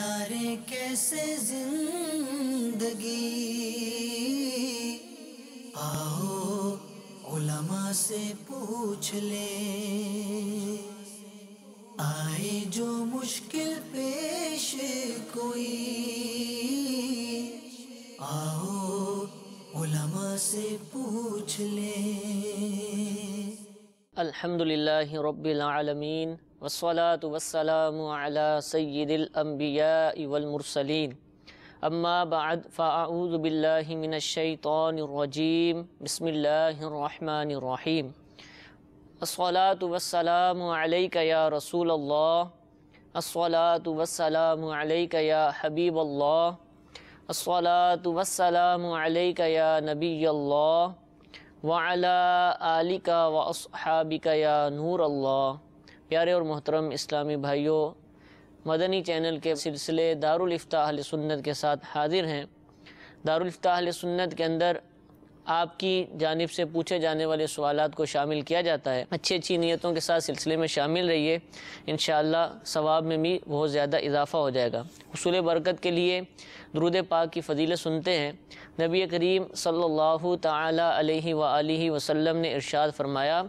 गुजारे कैसे जिंदगी आओ उलमा से पूछ ले आए जो मुश्किल पेश कोई आओ उलमा से पूछ ले अल्हम्दुलिल्लाह रब्बिल आलमीन वसलात वसलाम सैदिलम्बियामरसलिन अम्मा बाद फ़ाऊज़बिल्लिमिनशैतरजीम बसमीम असलात वसलाम या रसूल अल्लाह असलात वसलाम या हबीब अल्लाह असलात वसलाम या नबी अल्लाह वाला आलिका व असहाबिका या नूर अल्लाह प्यारे और मोहतरम इस्लामी भाइयों मदनी चैनल के सिलसिले दारुलफ्ताह सुन्नत के साथ हाजिर हैं दारुलफ्ताह सुन्नत के अंदर आपकी जानब से पूछे जाने वाले सवाल को शामिल किया जाता है अच्छी अच्छी नीयतों के साथ सिलसिले में शामिल रहिए इन शवाब में भी बहुत ज़्यादा इजाफ़ा हो जाएगा उसूल बरकत के लिए दरुद पाक की फजीलें सुनते हैं नबी करीम सल्लल्लाहु अलैहि वसल्लम ने इरशाद फरमाया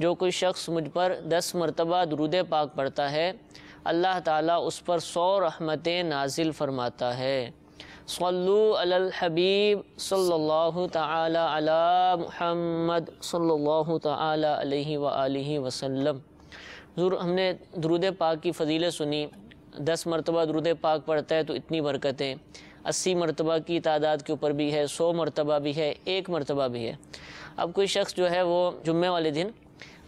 जो कोई शख्स मुझ पर दस मरतबा दरुद पाक पढ़ता है अल्लाह ताला उस पर सौ रहमतें नाजिल फरमाता है सल्लु अलल हबीब सल्लल्लाहु ताला अला मुहम्मद सल्लल्लाहु ताला अलैहि व आलिहि वसल्लम ज़रूर हमने दरुद पाक की फजीलत सुनी दस मरतबा दरुद पाक पढ़ता है तो इतनी बरकतें अस्सी मरतबा की तादाद के ऊपर भी है सौ मरतबा भी है एक मरतबा भी है अब कोई शख्स जो है वो जुम्मे वाले दिन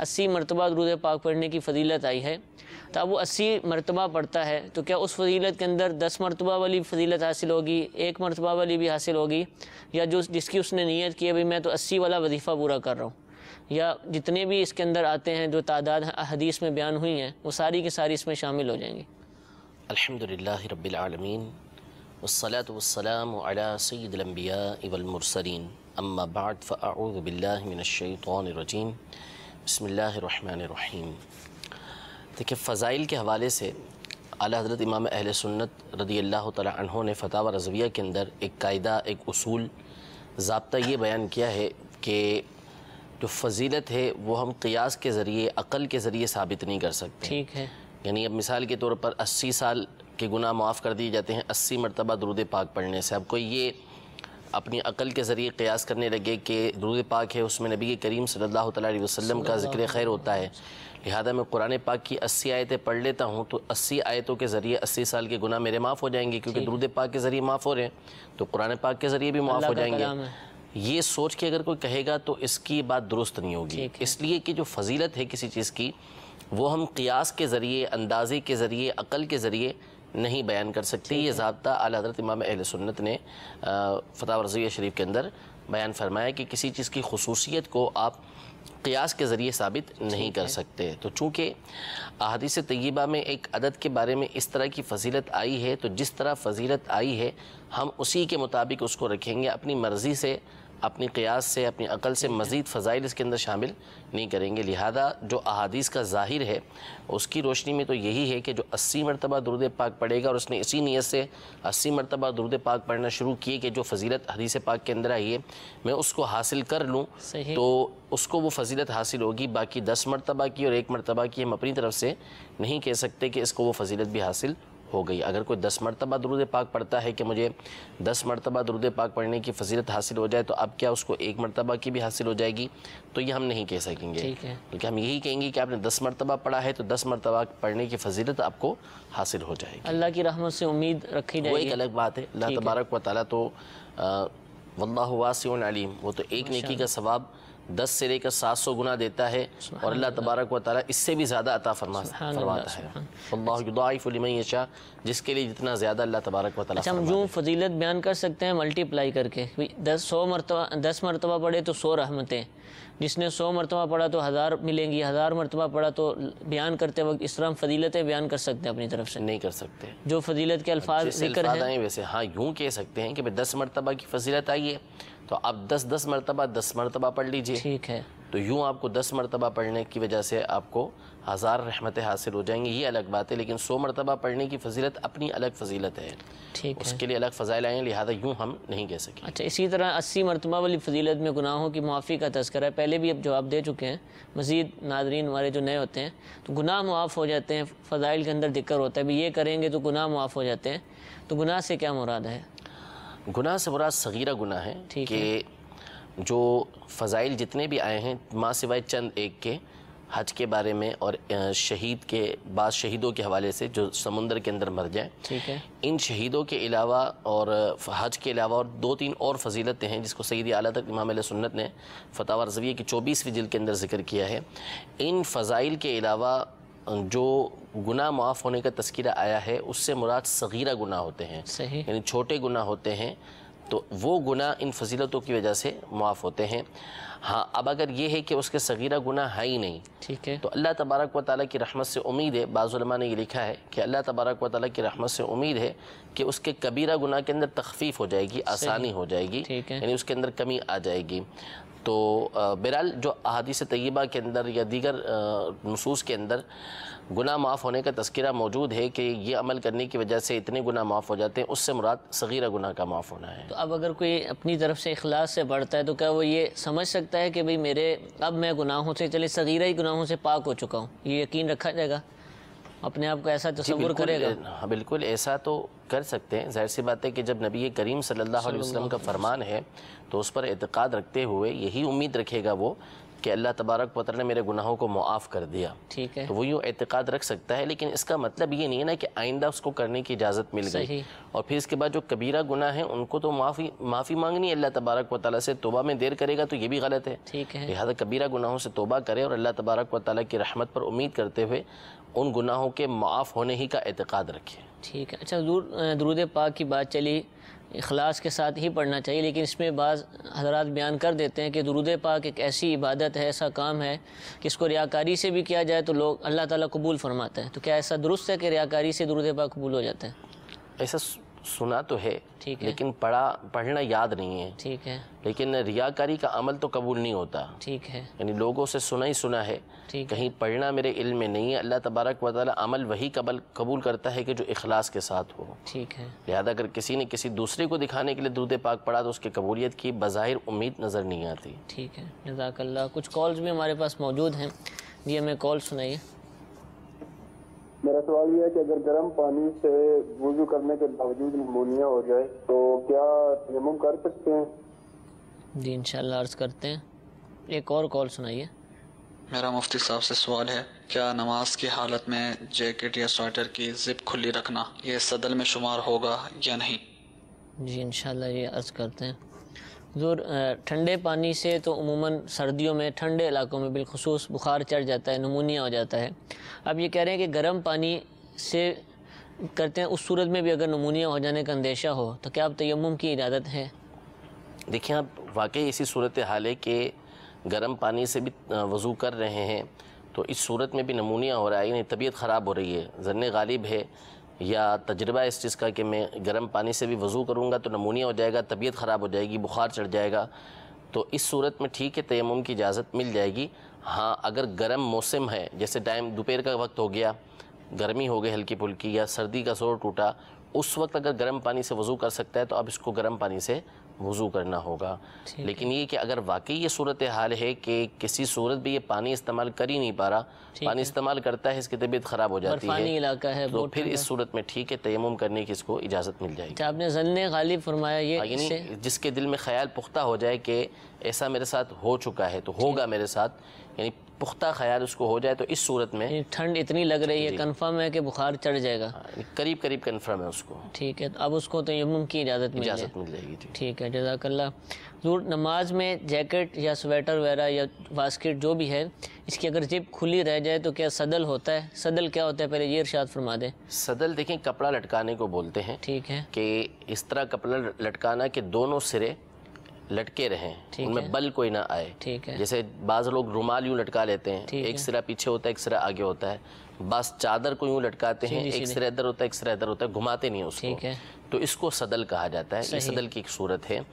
अस्सी मरतबा दरूद पाक पढ़ने की फजीलत आई है तो अब वो अस्सी मरतबा पढ़ता है तो क्या उस फजीलत के अंदर दस मरतबा वाली फजीलत हासिल होगी एक मरतबा वाली भी हासिल होगी या जो जिसकी उसने नीयत की है भाई मैं तो अस्सी वाला वजीफ़ा पूरा कर रहा हूँ या जितने भी इसके अंदर आते हैं जो तादाद हदीस में बयान हुई हैं वो सारी की सारी इसमें शामिल हो जाएंगी अलहमदिल्ला اما بعد فاعوذ بالله من الشيطان الرجيم बसमीम देखिए फ़ज़ाइल के हवाले से अली हज़रत इमाम अहल सुन्नत रदी अल्लाह तहों ने फ़तः रजविया के अंदर एक कायदा एक असूल जबता ये बयान किया है कि जो फजीलत है वो हम क़ियास के ज़रिए अक़ल के ज़रिए साबित नहीं कर सकते ठीक है यानी अब मिसाल के तौर पर अस्सी साल के गुनाह माफ़ कर दिए जाते हैं अस्सी मरतबा दरुद पाक पढ़ने से अब कोई ये अपनी अकल के ज़रिए कयास करने लगे कि दरूद पाक है उसमें नबी करीम सल्ला वसम का जिक्र खैर होता है लिहाजा मैं कुरान पाक की अस्सी आयतें पढ़ लेता हूँ तो अस्सी आयतों के ज़रिए अस्सी साल के गुना मेरे माफ़ हो जाएंगे क्योंकि दरूद पाक के ज़रिए माफ़ हो रहे हैं तो कुरान पाक के ज़रिए भी माफ़ हो जाएंगे ये सोच के अगर कोई कहेगा तो इसकी बात दुरुस्त नहीं होगी इसलिए कि जो फजीलत है किसी चीज़ की वो हम कियास के ज़रिए अंदाजे के ज़रिए अकल के ज़रिए नहीं बयान कर सकती ये जबता अल हजरत इमाम अहल सुन्नत ने फ़तह रजी शरीफ के अंदर बयान फरमाया कि किसी चीज़ की खसूसियत को आप कयास के ज़रिए साबित नहीं कर सकते तो चूँकि अहदीस तयबा में एक अदद के बारे में इस तरह की फजीलत आई है तो जिस तरह फजीलत आई है हम उसी के मुताबिक उसको रखेंगे अपनी मर्ज़ी से अपनी क्यास से अपनी अकल से मज़ीद फ़जाइल इसके अंदर शामिल नहीं करेंगे लिहाजा जो अहादीस का ज़ाहिर है उसकी रोशनी में तो यही है कि जो अस्सी मरतबा दुरुद पाक पढ़ेगा और उसने इसी नीयत से अस्सी मरतबा दुरुद पाक पढ़ना शुरू किए कि जो फजीलत हदीस पाक के अंदर आई है मैं उसको हासिल कर लूँ तो उसको वो फजीलत हासिल होगी बाकी दस मरतबा की और एक मरतबा की हम अपनी तरफ से नहीं कह सकते कि इसको वो फजीलत भी हासिल हो गई अगर कोई दस मरतबा दरुद पाक पढ़ता है कि मुझे दस मरतबा दरुद पाक पढ़ने की फजीलत हासिल हो जाए तो अब क्या उसको एक मरतबा की भी हासिल हो जाएगी तो ये हम नहीं कह सकेंगे बल्कि हम यही कहेंगे कि आपने दस मरतबा पढ़ा है तो दस मरतबा पढ़ने की फजीलत आपको हासिल हो जाएगी अल्लाह की रहमत से उम्मीद रखी जाए एक अलग बात है अल्लाह तबारक व तो वल्ला वासन अलीम वो तो एक नेकी का सवाब दस से लेकर सात सौ गुना देता है और अल्लाह तबारक व ताली इससे भी ज़्यादा अता फरमा फरमाता है अल्लाहफ़लमशा जिसके लिए जितना ज़्यादा अल्लाह तबारक व ताली अच्छा, हम यूँ फजीलत बयान कर सकते हैं मल्टीप्लाई करके दस सौ मरतबा दस मरतबा पढ़े तो सौ रहमतें जिसने सौ मरतबा पढ़ा तो हज़ार मिलेंगी हज़ार मरतबा पढ़ा तो बयान करते वक्त इस तरह फजीलतें बयान कर सकते हैं अपनी तरफ से नहीं कर सकते जो फजीलत के अल्फाज जिक्र हैं वैसे हाँ यूँ कह सकते हैं कि भाई दस मरतबा की फजीलत आई है तो आप दस दस मरतबा दस मरतबा पढ़ लीजिए ठीक है तो यूँ आपको दस मरतबा पढ़ने की वजह से आपको हज़ार रहमतें हासिल हो जाएंगी ये अलग बात है लेकिन सौ मरतबा पढ़ने की फजीलत अपनी अलग फजीलत है ठीक है उसके लिए अलग फ़जाइल आएंगे लिहाजा यूँ हम नहीं कह सकें अच्छा इसी तरह अस्सी मरतबा वाली फजीलत में गुनाहों की मुआफ़ी का तस्कर है पहले भी अब जवाब दे चुके हैं मज़ीद नादरीन हमारे जो नए होते हैं तो गुनाह मुआफ़ हो जाते हैं फ़जाइल के अंदर दिक्कत होता है अभी ये करेंगे तो गुनाह मुआफ़ हो जाते हैं तो गुनाह से क्या मुराद है गुनाह से बुरा सगीरा गुनाह है कि जो फ़ज़ाइल जितने भी आए हैं माँ सिवाय चंद एक के हज के बारे में और शहीद के बाद शहीदों के हवाले से जो समुंदर के अंदर मर जाए ठीक है इन शहीदों के अलावा और हज के अलावा और दो तीन और फजीलतें हैं जिसको सईद आला तक इमाम सुन्नत ने फतावर ज़वी की चौबीसवीं जिल के अंदर जिक्र किया है इन फ़ज़ाइल के अलावा अं, जो गुनाह माफ़ होने का तस्करा आया है उससे मुराद सगीरा गुनाह होते हैं यानी छोटे गुनाह होते हैं तो वो गुनाह इन फजीलतों की वजह से माफ़ होते हैं हाँ अब अगर ये है कि उसके सगीरा गुनाह है ही नहीं ठीक है तो अल्लाह तबारक व ताली की रहमत से उम्मीद है बाज़ुलमा ने यह लिखा है कि अल्लाह तबारक व ताली की रहमत से उम्मीद है कि उसके कबीरा गुनाह के अंदर तखफीफ हो जाएगी आसानी हो जाएगी यानी उसके अंदर कमी आ जाएगी तो बहरहाल जो अहदीस तयबा के अंदर या दीगर नसूस के अंदर गुना माफ़ होने का तस्करा मौजूद है कि ये अमल करने की वजह से इतने गुना माफ़ हो जाते हैं उससे मुराद सगीरा गुना का माफ़ होना है तो अब अगर कोई अपनी तरफ से अखलास से बढ़ता है तो क्या वो ये समझ सकता है कि भाई मेरे अब मैं गुनाहों से चले सगीरा ही गुनाहों से पाक हो चुका हूँ ये यकीन रखा जाएगा अपने आप को ऐसा तस्वुर करेगा हाँ बिल्कुल ऐसा तो कर सकते हैं जाहिर सी बात है कि जब नबी करीम सल्लल्लाहु अलैहि वसल्लम का फरमान है तो उस पर एतक़ाद रखते हुए यही उम्मीद रखेगा वो कि अल्लाह तबारक पत्र ने मेरे गुनाहों को मुआफ़ कर दिया ठीक है तो वो यूँ एतक़ाद रख सकता है लेकिन इसका मतलब ये नहीं है ना कि आइंदा उसको करने की इजाज़त मिल गई और फिर इसके बाद जो कबीरा गुनाह है उनको तो माफ़ी माफ़ी मांगनी अल्लाह तबारक व ताली से तोबा में देर करेगा तो ये भी गलत है ठीक है लिहाजा कबीरा गुनाहों से तोबा करे और अल्लाह तबारक व ताली की रहमत पर उम्मीद करते हुए उन गुनाहों के माफ़ होने ही का एतक़ाद रखें ठीक है अच्छा दूर दरूद पाक की बात चली अखलास के साथ ही पढ़ना चाहिए लेकिन इसमें बाज़ हजरात बयान कर देते हैं कि दरूद पाक एक ऐसी इबादत है ऐसा काम है कि इसको रियाकारी से भी किया जाए तो लोग अल्लाह ताला कबूल फरमाते हैं तो क्या ऐसा दुरुस्त है कि रियाकारी से दरूद पाक कबूल हो जाता है ऐसा सुना तो है ठीक है लेकिन पढ़ा पढ़ना याद नहीं है ठीक है लेकिन रियाकारी का अमल तो कबूल नहीं होता ठीक है यानी लोगों से सुना ही सुना है कहीं पढ़ना मेरे इल्म में नहीं है अल्लाह तबारक व अमल वही कबल कबूल करता है कि जो इखलास के साथ हो ठीक है लिहाजा अगर किसी ने किसी दूसरे को दिखाने के लिए दूध पाक पढ़ा तो उसकी कबूलियत की बज़ाहिर उम्मीद नज़र नहीं आती ठीक है जजाकल्ला कुछ कॉल्स भी हमारे पास मौजूद हैं जी हमें कॉल सुनाइए मेरा सवाल यह है कि अगर गर्म पानी से वजू करने के बावजूद निमोनिया हो जाए तो क्या तयम कर सकते हैं जी इंशाल्लाह अर्ज करते हैं एक और कॉल सुनाइए मेरा मुफ्ती साहब से सवाल है क्या नमाज की हालत में जैकेट या स्वेटर की जिप खुली रखना ये सदल में शुमार होगा या नहीं जी इंशाल्लाह ये अर्ज करते हैं हजूर ठंडे पानी से तो उमूमन सर्दियों में ठंडे इलाकों में बिलखसूस बुखार चढ़ जाता है नमूनिया हो जाता है अब ये कह रहे हैं कि गर्म पानी से करते हैं उस सूरत में भी अगर नमूनिया हो जाने का अंदेशा हो तो क्या अब तयम की इजाज़त है देखिए आप वाकई इसी सूरत हाल है कि गर्म पानी से भी वज़ू कर रहे हैं तो इस सूरत में भी नमूनिया हो रहा है यानी तबीयत ख़राब हो रही है जरने गालिब है या तजर्बा इस चीज़ का कि मैं गर्म पानी से भी वज़ू करूँगा तो नमूनिया हो जाएगा तबीयत ख़राब हो जाएगी बुखार चढ़ जाएगा तो इस सूरत में ठीक है तयम की इजाज़त मिल जाएगी हाँ अगर गर्म मौसम है जैसे टाइम दोपहर का वक्त हो गया गर्मी हो गई हल्की फुल्की या सर्दी का जोर टूटा उस वक्त अगर गर्म पानी से वज़ू कर सकता है तो आप इसको गर्म पानी से वज़ू करना होगा लेकिन ये कि अगर वाकई ये सूरत हाल है कि किसी सूरत भी ये पानी इस्तेमाल कर ही नहीं पा रहा पानी इस्तेमाल करता है इसकी तबीयत ख़राब हो जाती है इलाका है तो फिर इस सूरत में ठीक है तयम करने की इसको इजाज़त मिल जाएगी अच्छा, आपने जन्न गालिब फरमाया ये जिसके दिल में ख्याल पुख्ता हो जाए कि ऐसा मेरे साथ हो चुका है तो होगा मेरे साथ यानी पुख्ता ख्याल उसको हो जाए तो इस सूरत में ठंड इतनी लग रही है कन्फर्म है कि बुखार चढ़ जाएगा हाँ, करीब करीब कन्फर्म है उसको ठीक है तो अब उसको तो यमुम की इजाज़त इजाज़त मिल जाएगी ठीक है जजाकल्ला ज़रूर नमाज में जैकेट या स्वेटर वगैरह या बास्केट जो भी है इसकी अगर जिप खुली रह जाए तो क्या सदल होता है सदल क्या होता है पहले ये इर्शाद फरमा दें सदल देखें कपड़ा लटकाने को बोलते हैं ठीक है कि इस तरह कपड़ा लटकाना कि दोनों सिरे लटके रहें उनमें बल कोई ना आए ठीक है जैसे बाज़ लोग रुमाल यूँ लटका लेते हैं एक सिरा पीछे होता है एक सिरा आगे होता है बस चादर को यूं लटकाते हैं एक सिरे इधर होता है एक सिरे इधर होता है घुमाते नहीं उसको ठीक है तो इसको सदल कहा जाता है ये सदल की एक सूरत है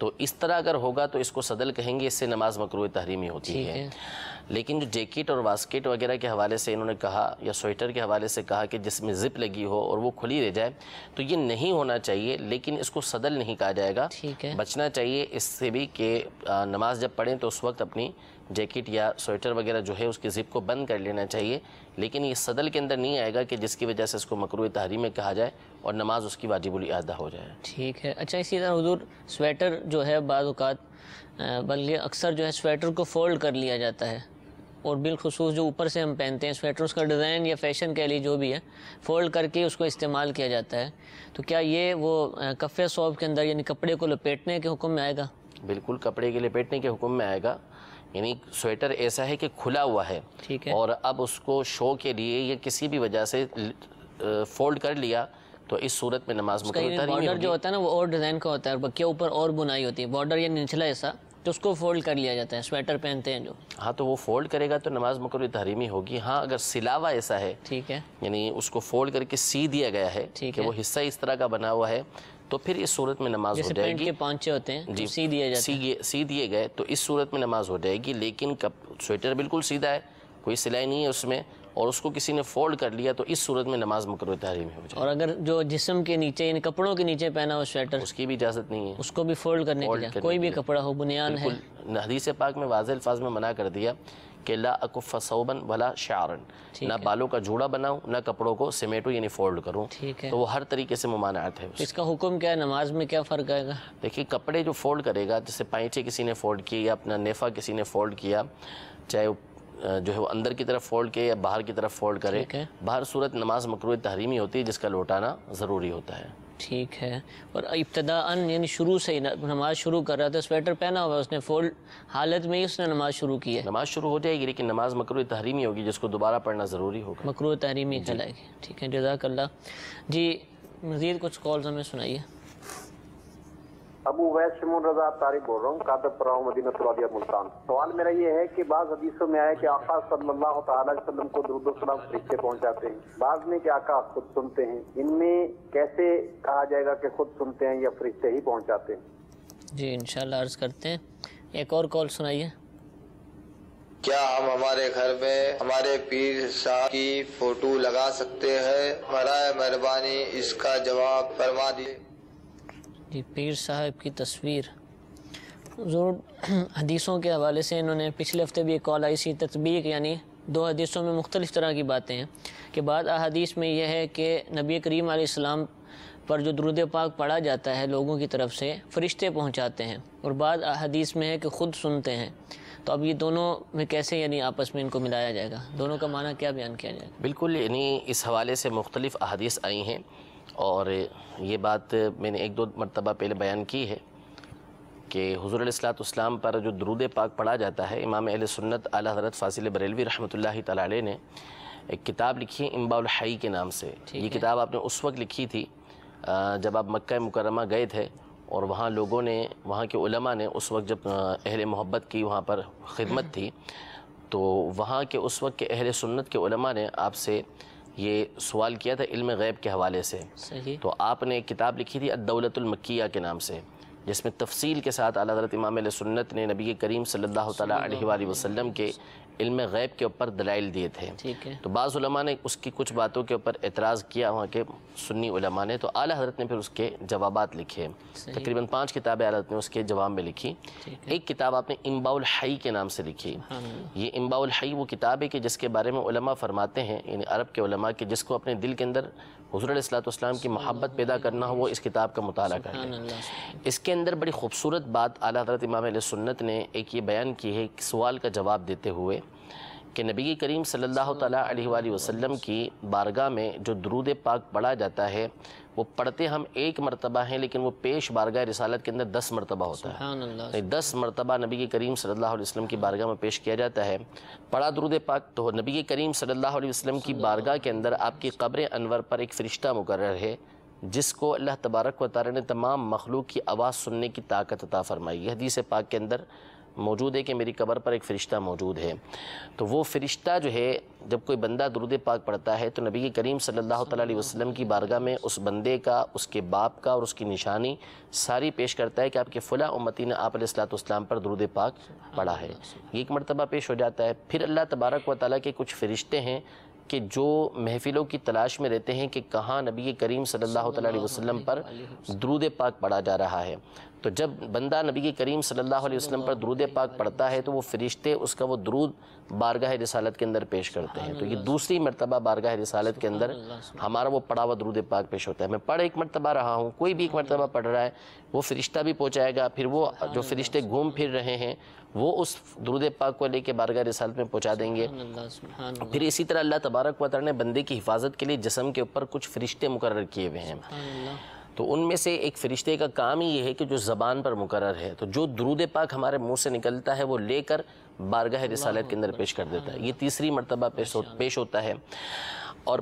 तो इस तरह अगर होगा तो इसको सदल कहेंगे इससे नमाज मकरू तहरीमी होती है लेकिन जो जैकेट और वास्केट वगैरह के हवाले से इन्होंने कहा या स्वेटर के हवाले से कहा कि जिसमें ज़िप लगी हो और वो खुली रह जाए तो ये नहीं होना चाहिए लेकिन इसको सदल नहीं कहा जाएगा ठीक है बचना चाहिए इससे भी कि नमाज जब पढ़ें तो उस वक्त अपनी जैकेट या स्वेटर वगैरह जो है उसकी ज़िप को बंद कर लेना चाहिए लेकिन ये सदल के अंदर नहीं आएगा कि जिसकी वजह से इसको मकरू तहरी में कहा जाए और नमाज उसकी वाजिबुल अदा हो जाए ठीक है अच्छा इसी तरह हजूर स्वेटर जो है बाज़ात बल्कि अक्सर जो है स्वेटर को फ़ोल्ड कर लिया जाता है और बिलखसूस जो ऊपर से हम पहनते हैं स्वेटर उसका डिज़ाइन या फैशन कह लीजिए जो भी है फोल्ड करके उसको इस्तेमाल किया जाता है तो क्या ये वो कफ़े सौब के अंदर यानी कपड़े को लपेटने के हुक्म में आएगा बिल्कुल कपड़े के लपेटने के हुक्म में आएगा यानी स्वेटर ऐसा है कि खुला हुआ है ठीक है और अब उसको शो के लिए या किसी भी वजह से फोल्ड कर लिया तो इस सूरत में नमाज बॉर्डर जो होता है ना वो और डिज़ाइन का होता है बल्कि ऊपर और बुनाई होती है बॉर्डर या निचला ऐसा तो उसको फोल्ड कर लिया जाता है स्वेटर पहनते हैं जो हाँ तो वो फोल्ड करेगा तो नमाज मकर तहरीमी होगी हाँ अगर सिलावा ऐसा है ठीक है यानी उसको फोल्ड करके सी दिया गया है ठीक है वो हिस्सा इस तरह का बना हुआ है तो फिर इस सूरत में नमाज हो जाएगी के पांचे होते हैं तो जी सी दिए जाए सी सी दिए गए तो इस सूरत में नमाज हो जाएगी लेकिन कप स्वेटर बिल्कुल सीधा है कोई सिलाई नहीं है उसमें और उसको किसी ने फोल्ड कर लिया तो इस सूरत में नमाज मकर तहरीम हो जाए और अगर जो जिसम के नीचे इन कपड़ों के नीचे पहना हो स्वेटर उसकी भी इजाज़त नहीं है उसको भी फोल्ड करने के लिए कोई भी कपड़ा हो बुनियान है हदीस पाक में वाज अल्फाज में मना कर दिया कि ला अकुफ़ सौबन भला शारन ना बालों का जूड़ा बनाऊँ ना कपड़ों को सिमेटो यानी फोल्ड करूँ तो वो हर तरीके से ममानात है इसका हुक्म क्या है नमाज में क्या फ़र्क आएगा देखिए कपड़े जो फोल्ड करेगा जैसे पैंचे किसी ने फोल्ड किए या अपना नेफा किसी ने फोल्ड किया चाहे वो जो है वो अंदर की तरफ फोल्ड के या बाहर की तरफ फोल्ड करें बाहर सूरत नमाज मकरू तहरीमी होती है जिसका लौटाना ज़रूरी होता है ठीक है और इब्तदान यानी शुरू से ही नमाज शुरू कर रहा था स्वेटर पहना हुआ उसने फोल्ड हालत में ही उसने नमाज शुरू की है नमाज शुरू हो जाएगी लेकिन नमाज मकर तहरीमी होगी जिसको दोबारा पढ़ना ज़रूरी होगा मकरू तहरीमी चलाएगी ठीक है जजाकल्ला जी मज़ीद कुछ कॉल्स हमें सुनाइए अबू वैस शमून रजा तारिक बोल रहा हूँ कादरपरा मदीना सवालिया मुल्तान सवाल मेरा ये है कि बाज हदीसों में आया कि आका सल्लल्लाहु अलैहि वसल्लम को सलाम फरिश्ते पहुँचाते हैं बाज में कि आका खुद सुनते हैं इनमें कैसे कहा जाएगा कि खुद सुनते हैं या फरिश्ते ही पहुँचाते हैं जी इनशाला अर्ज करते हैं एक और कॉल सुनाइए क्या हम हमारे घर में हमारे पीर साहब की फोटो लगा सकते हैं मरा मेहरबानी इसका जवाब फरमा दीजिए जी पीर साहब की तस्वीर ज़रूर हदीसों के हवाले से इन्होंने पिछले हफ्ते भी एक कॉल आई सी तस्बीक यानी दो हदीसों में मुख्तलिफ़ तरह की बातें हैं कि बाद अदीस में यह है कि नबी करीम आलाम पर जो दरुद पाक पढ़ा जाता है लोगों की तरफ से फरिश्ते पहुँचाते हैं और बाद अदीस में है कि ख़ुद सुनते हैं तो अब ये दोनों में कैसे यानी आपस में इनको मिलाया जाएगा दोनों का माना क्या बयान किया जाएगा बिल्कुल यानी इस हवाले से मुख्तलिफ़ अदीस आई हैं और ये बात मैंने एक दो मरतबा पहले बयान की है कि हजूर असलातम पर जो दरूद पाक पढ़ा जाता है इमाम अल सुन्नत अल हजरत फासिल बरेलवी रहमत ला ने एक किताब लिखी है हई के नाम से ये किताब आपने उस वक्त लिखी थी जब आप मक्का मुकरमा गए थे और वहाँ लोगों ने वहाँ के उलमा ने उस वक्त जब अहल मोहब्बत की वहाँ पर खिदमत थी तो वहाँ के उस वक्त के अहल सुन्नत के उलमा ने आपसे ये सवाल किया था इल्म गैब के हवाले से सही तो आपने एक किताब लिखी थी अदौलतमक्या के नाम से जिसमें तफसील के साथ अला हज़रत इमाम सुन्नत ने नबी करीम सल्लल्लाहु अलैहि वसल्लम के इल्म गैब के ऊपर दलाइल दिए थे ठीक है तो बाज़ा ने उसकी कुछ बातों के ऊपर एतराज़ किया वहाँ के सुन्नी उलमा ने तो आला हजरत ने फिर उसके जवाब लिखे तकरीबन पाँच किताबें आला ने उसके जवाब में लिखी एक किताब आपने इम्बाउल हई के नाम से लिखी ये इम्बाउल हई वो किताब है कि जिसके बारे में फरमाते हैं यानी अरब के के जिसको अपने दिल के अंदर हजूर असलातम की मोहब्बत पैदा करना हो वो इस किताब का मताल कर लें इसके अंदर बड़ी खूबसूरत बात अला हजरत इमाम सुन्नत ने एक ये बयान की है सवाल का जवाब देते हुए कि नबी करीम सल्ला वसम की बारगाह में जो दरूद पाक पढ़ा जाता है वो पढ़ते हम एक मरतबा हैं लेकिन वो पेश बारगाह रिसालत के अंदर दस मरतबा होता है दस मरतबा नबी के करीम सल्लल्लाहु अलैहि वसल्लम की बारगाह में पेश किया जाता है पढ़ा दरूद पाक तो नबी के करीम सल्लल्लाहु अलैहि वसल्लम की बारगाह के अंदर आपकी कब्र अनवर पर एक फ़रिश्ता मुकर है जिसको अल्लाह तबारक व तारा ने तमाम मखलूक की आवाज़ सुनने की ताकत अता फ़रमाई हदीस पाक के अंदर मौजूद है कि मेरी कबर पर एक फ़रिश्ता मौजूद है तो वो फ़रिश्ता जो है जब कोई बंदा दुरुद पाक पढ़ता है तो नबी करीम सल्लल्लाहु अलैहि वसल्लम की बारगाह में उस बंदे का उसके बाप का और उसकी निशानी सारी पेश करता है कि आपके फ़ुला उम्मती ने आप सलाम पर दुरुद पाक पढ़ा है ये एक मरतबा पेश हो जाता है फिर अल्लाह तबारक व ताली के कुछ फ़रिश्ते हैं कि जो महफिलों की तलाश में रहते हैं कि कहाँ नबी करीम सल्लल्लाहु अलैहि वसल्लम पर दरूद पाक पढ़ा जा रहा है तो जब बंदा नबी करीम सल्लल्लाहु अलैहि वसल्लम पर दरूद पाक पढ़ता है तो वो फ़रिश्ते उसका वो दरूद बारगाह रसालत के अंदर पेश करते हैं तो ये दूसरी मरतबा बारगाह रसालत के अंदर हमारा वो पढ़ा हुआ दरूद पाक पेश होता है मैं पढ़ एक मरतबा रहा हूँ कोई भी एक मरतबा पढ़ रहा है वो फ़रिश्ता भी पहुँचाएगा फिर वो जो फ़रिश्ते घूम फिर रहे हैं वो उस दरूद पाक को लेके बारगाह रसालत में पहुँचा देंगे फिर इसी तरह अल्लाह तबारक वाली ने बंदे की हिफाजत के लिए जिसम के ऊपर कुछ फरिश्ते मुकर किए हुए हैं तो उनमें से एक फ़रिश्ते का काम ही ये है कि जो ज़बान पर मुकर है तो जो दरूद पाक हमारे मुंह से निकलता है वो लेकर बारगाह रिसालत के अंदर पेश कर देता है ये हाँ। तीसरी मरतबा पेश पेश होता है और